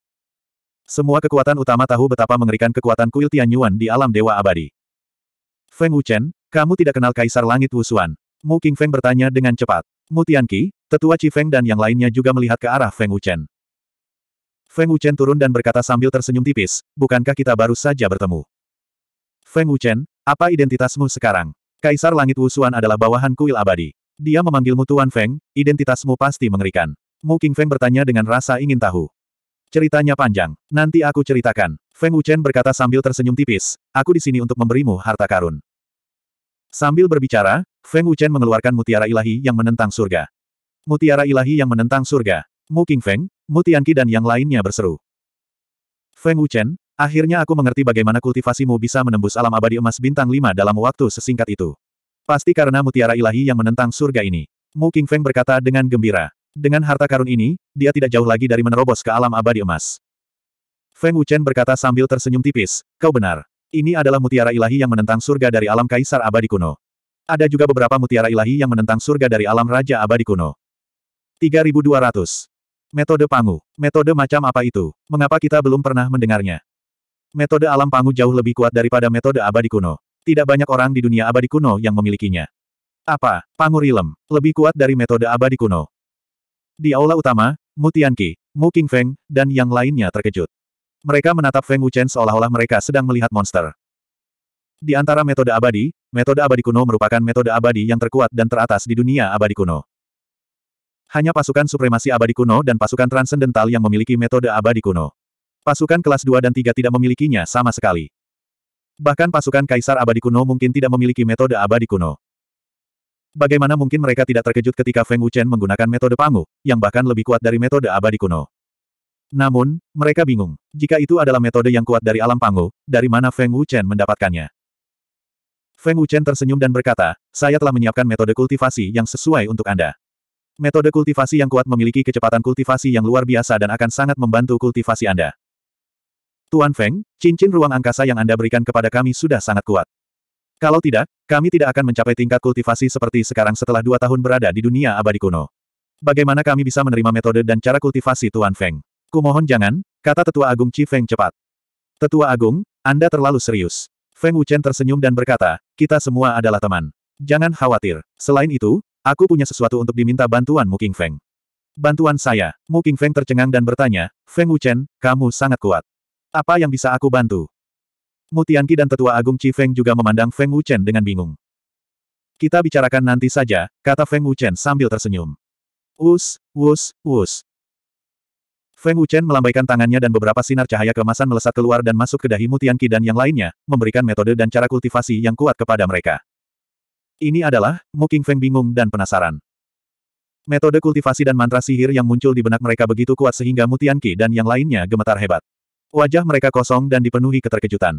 Semua kekuatan utama tahu betapa mengerikan kekuatan kuil Tianyuan di alam Dewa Abadi. Feng Wuchen, kamu tidak kenal Kaisar Langit Wusuan. Mu King Feng bertanya dengan cepat. Mu Tianqi, tetua Feng dan yang lainnya juga melihat ke arah Feng Wuchen. Feng Wuchen turun dan berkata sambil tersenyum tipis, bukankah kita baru saja bertemu? Feng Wuchen, apa identitasmu sekarang? Kaisar Langit Wusuan adalah bawahan kuil abadi. Dia memanggilmu Tuan Feng, identitasmu pasti mengerikan. Mu King Feng bertanya dengan rasa ingin tahu. Ceritanya panjang. Nanti aku ceritakan. Feng Wuchen berkata sambil tersenyum tipis, aku di sini untuk memberimu harta karun. Sambil berbicara, Feng Wuchen mengeluarkan mutiara ilahi yang menentang surga. Mutiara ilahi yang menentang surga. Mu Qingfeng, Mu Tianqi dan yang lainnya berseru. Feng Wuchen, akhirnya aku mengerti bagaimana kultivasimu bisa menembus alam abadi emas bintang lima dalam waktu sesingkat itu. Pasti karena mutiara ilahi yang menentang surga ini. Mu Qingfeng berkata dengan gembira. Dengan harta karun ini, dia tidak jauh lagi dari menerobos ke alam abadi emas. Feng Wuchen berkata sambil tersenyum tipis, kau benar. Ini adalah mutiara ilahi yang menentang surga dari alam kaisar abadi kuno. Ada juga beberapa mutiara ilahi yang menentang surga dari alam raja abadi kuno. 3200. Metode Pangu. Metode macam apa itu? Mengapa kita belum pernah mendengarnya? Metode alam Pangu jauh lebih kuat daripada metode abadi kuno. Tidak banyak orang di dunia abadi kuno yang memilikinya. Apa? Pangu Rilem. Lebih kuat dari metode abadi kuno. Di aula utama, Mu Tianqi, Mu Qingfeng, dan yang lainnya terkejut. Mereka menatap Feng Wuchen seolah-olah mereka sedang melihat monster. Di antara metode abadi, metode abadi kuno merupakan metode abadi yang terkuat dan teratas di dunia abadi kuno. Hanya pasukan supremasi abadi kuno dan pasukan transendental yang memiliki metode abadi kuno. Pasukan kelas 2 dan 3 tidak memilikinya sama sekali. Bahkan pasukan kaisar abadi kuno mungkin tidak memiliki metode abadi kuno. Bagaimana mungkin mereka tidak terkejut ketika Feng Wuchen menggunakan metode Pangu, yang bahkan lebih kuat dari metode abadi kuno? Namun, mereka bingung. Jika itu adalah metode yang kuat dari alam Pangu, dari mana Feng Wuchen mendapatkannya? Feng Wuchen tersenyum dan berkata, saya telah menyiapkan metode kultivasi yang sesuai untuk Anda. Metode kultivasi yang kuat memiliki kecepatan kultivasi yang luar biasa dan akan sangat membantu kultivasi Anda. Tuan Feng, cincin ruang angkasa yang Anda berikan kepada kami sudah sangat kuat. Kalau tidak, kami tidak akan mencapai tingkat kultivasi seperti sekarang setelah dua tahun berada di dunia abadi kuno. Bagaimana kami bisa menerima metode dan cara kultivasi Tuan Feng? Kumohon jangan, kata Tetua Agung Chi Feng cepat. Tetua Agung, Anda terlalu serius. Feng Wuchen tersenyum dan berkata, kita semua adalah teman. Jangan khawatir. Selain itu, aku punya sesuatu untuk diminta bantuan Mu King Feng. Bantuan saya, Mu King Feng tercengang dan bertanya, Feng Wuchen, kamu sangat kuat. Apa yang bisa aku bantu? Mu Tianqi dan Tetua Agung Chi Feng juga memandang Feng Wuchen dengan bingung. Kita bicarakan nanti saja, kata Feng Wuchen sambil tersenyum. Us, us, us. Feng Wuchen melambaikan tangannya dan beberapa sinar cahaya kemasan melesat keluar dan masuk ke dahi Tianqi dan yang lainnya, memberikan metode dan cara kultivasi yang kuat kepada mereka. Ini adalah, Mu King Feng bingung dan penasaran. Metode kultivasi dan mantra sihir yang muncul di benak mereka begitu kuat sehingga Tianqi dan yang lainnya gemetar hebat. Wajah mereka kosong dan dipenuhi keterkejutan.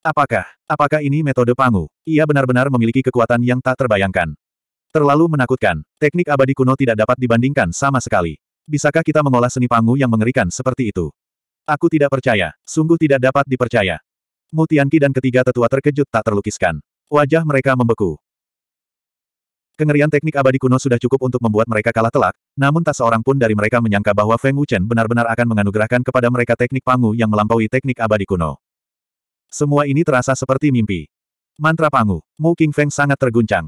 Apakah, apakah ini metode Pangu? Ia benar-benar memiliki kekuatan yang tak terbayangkan. Terlalu menakutkan, teknik abadi kuno tidak dapat dibandingkan sama sekali. Bisakah kita mengolah seni Pangu yang mengerikan seperti itu? Aku tidak percaya, sungguh tidak dapat dipercaya. Mutianki dan ketiga tetua terkejut tak terlukiskan. Wajah mereka membeku. Kengerian teknik abadi kuno sudah cukup untuk membuat mereka kalah telak, namun tak seorang pun dari mereka menyangka bahwa Feng Wuchen benar-benar akan menganugerahkan kepada mereka teknik pangu yang melampaui teknik abadi kuno. Semua ini terasa seperti mimpi. Mantra Pangu, Mu King Feng sangat terguncang.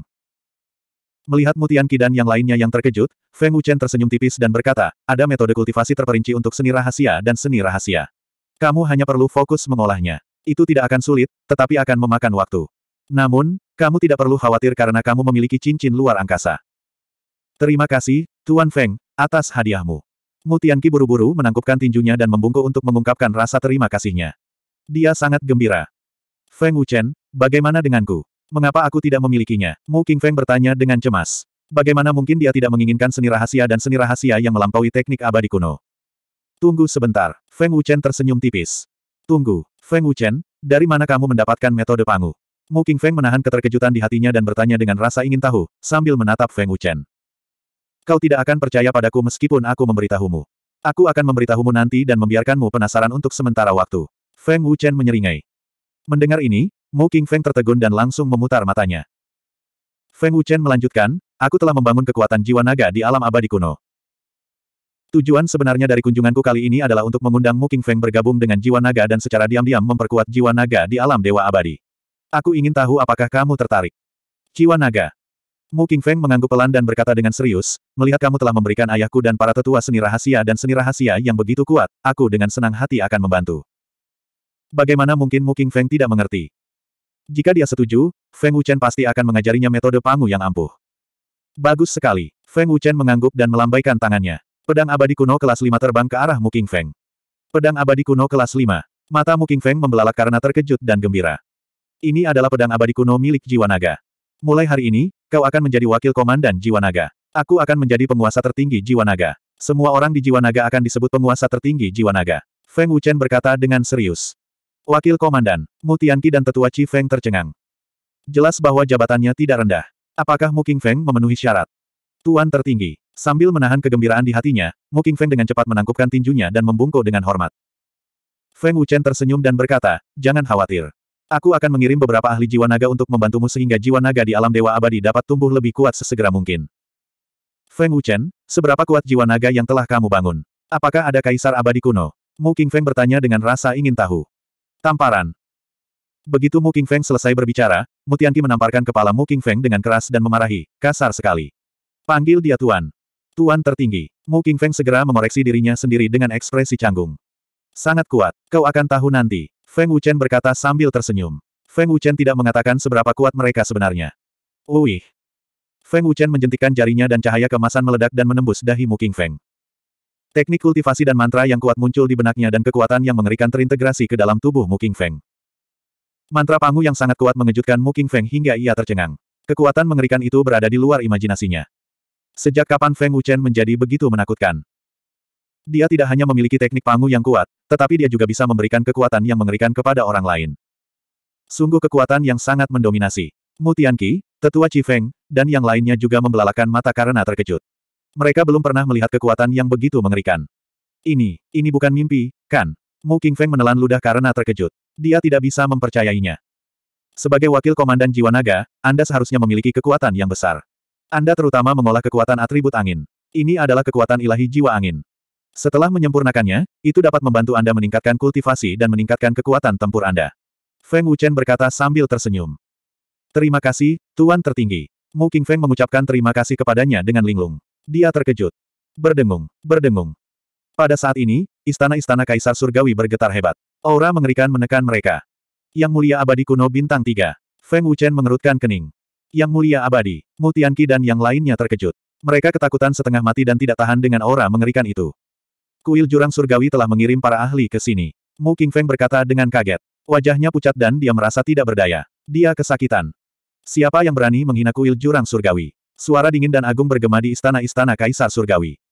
Melihat Mutian Kidan yang lainnya yang terkejut, Feng Wuchen tersenyum tipis dan berkata, ada metode kultivasi terperinci untuk seni rahasia dan seni rahasia. Kamu hanya perlu fokus mengolahnya. Itu tidak akan sulit, tetapi akan memakan waktu. Namun, kamu tidak perlu khawatir karena kamu memiliki cincin luar angkasa. Terima kasih, Tuan Feng, atas hadiahmu. Mutian buru-buru menangkupkan tinjunya dan membungkuk untuk mengungkapkan rasa terima kasihnya. Dia sangat gembira. Feng Wuchen, bagaimana denganku? Mengapa aku tidak memilikinya? Mu King Feng bertanya dengan cemas. Bagaimana mungkin dia tidak menginginkan seni rahasia dan seni rahasia yang melampaui teknik abadi kuno? Tunggu sebentar. Feng Wuchen tersenyum tipis. Tunggu, Feng Wuchen, dari mana kamu mendapatkan metode pangu? Mu King Feng menahan keterkejutan di hatinya dan bertanya dengan rasa ingin tahu, sambil menatap Feng Wuchen. Kau tidak akan percaya padaku meskipun aku memberitahumu. Aku akan memberitahumu nanti dan membiarkanmu penasaran untuk sementara waktu. Feng Wuchen menyeringai. Mendengar ini, Mu Feng tertegun dan langsung memutar matanya. Feng Wuchen melanjutkan, aku telah membangun kekuatan jiwa naga di alam abadi kuno. Tujuan sebenarnya dari kunjunganku kali ini adalah untuk mengundang Mu King Feng bergabung dengan jiwa naga dan secara diam-diam memperkuat jiwa naga di alam dewa abadi. Aku ingin tahu apakah kamu tertarik. Jiwa naga. Mu King Feng mengangguk pelan dan berkata dengan serius, melihat kamu telah memberikan ayahku dan para tetua seni rahasia dan seni rahasia yang begitu kuat, aku dengan senang hati akan membantu. Bagaimana mungkin Mu King Feng tidak mengerti? Jika dia setuju, Feng Wuchen pasti akan mengajarinya metode pangu yang ampuh. Bagus sekali. Feng Wuchen mengangguk dan melambaikan tangannya. Pedang abadi kuno kelas 5 terbang ke arah Mu King Feng. Pedang abadi kuno kelas 5. Mata Mu King Feng membelalak karena terkejut dan gembira. Ini adalah pedang abadi kuno milik Jiwa Naga. Mulai hari ini, kau akan menjadi wakil komandan Jiwa Naga. Aku akan menjadi penguasa tertinggi Jiwa Naga. Semua orang di Jiwa Naga akan disebut penguasa tertinggi Jiwa Naga. Feng Wuchen berkata dengan serius. Wakil Komandan, Mutianki dan Tetua Chi Feng tercengang. Jelas bahwa jabatannya tidak rendah. Apakah Mu King Feng memenuhi syarat? Tuan tertinggi. Sambil menahan kegembiraan di hatinya, Mu King Feng dengan cepat menangkupkan tinjunya dan membungkuk dengan hormat. Feng Wuchen tersenyum dan berkata, jangan khawatir. Aku akan mengirim beberapa ahli jiwa naga untuk membantumu sehingga jiwa naga di alam dewa abadi dapat tumbuh lebih kuat sesegera mungkin. Feng Wuchen, seberapa kuat jiwa naga yang telah kamu bangun? Apakah ada kaisar abadi kuno? Mu King Feng bertanya dengan rasa ingin tahu. Tamparan. Begitu Mu Feng selesai berbicara, Mutianti menamparkan kepala Mu Feng dengan keras dan memarahi, kasar sekali. Panggil dia Tuan. Tuan tertinggi. Mu Feng segera mengoreksi dirinya sendiri dengan ekspresi canggung. Sangat kuat, kau akan tahu nanti. Feng Wuchen berkata sambil tersenyum. Feng Wuchen tidak mengatakan seberapa kuat mereka sebenarnya. Uih. Feng Wuchen menjentikan jarinya dan cahaya kemasan meledak dan menembus dahi Mu Feng. Teknik kultivasi dan mantra yang kuat muncul di benaknya dan kekuatan yang mengerikan terintegrasi ke dalam tubuh Mu Feng. Mantra Pangu yang sangat kuat mengejutkan Mu Feng hingga ia tercengang. Kekuatan mengerikan itu berada di luar imajinasinya. Sejak kapan Feng Wuchen menjadi begitu menakutkan? Dia tidak hanya memiliki teknik pangu yang kuat, tetapi dia juga bisa memberikan kekuatan yang mengerikan kepada orang lain. Sungguh kekuatan yang sangat mendominasi. Mutianki, tetua Feng, dan yang lainnya juga membelalakan mata karena terkejut. Mereka belum pernah melihat kekuatan yang begitu mengerikan. Ini, ini bukan mimpi, kan? Mu King Feng menelan ludah karena terkejut. Dia tidak bisa mempercayainya. Sebagai wakil komandan jiwa naga, Anda seharusnya memiliki kekuatan yang besar. Anda terutama mengolah kekuatan atribut angin. Ini adalah kekuatan ilahi jiwa angin. Setelah menyempurnakannya, itu dapat membantu Anda meningkatkan kultivasi dan meningkatkan kekuatan tempur Anda. Feng Wuchen berkata sambil tersenyum. Terima kasih, Tuan Tertinggi. Mu King Feng mengucapkan terima kasih kepadanya dengan linglung. Dia terkejut. Berdengung, berdengung. Pada saat ini, istana-istana kaisar surgawi bergetar hebat. Aura mengerikan menekan mereka. Yang mulia abadi kuno bintang tiga. Feng Wuchen mengerutkan kening. Yang mulia abadi, Mutianki dan yang lainnya terkejut. Mereka ketakutan setengah mati dan tidak tahan dengan aura mengerikan itu. Kuil Jurang Surgawi telah mengirim para ahli ke sini. Mu King Feng berkata dengan kaget. Wajahnya pucat dan dia merasa tidak berdaya. Dia kesakitan. Siapa yang berani menghina kuil Jurang Surgawi? Suara dingin dan agung bergema di istana-istana kaisar surgawi.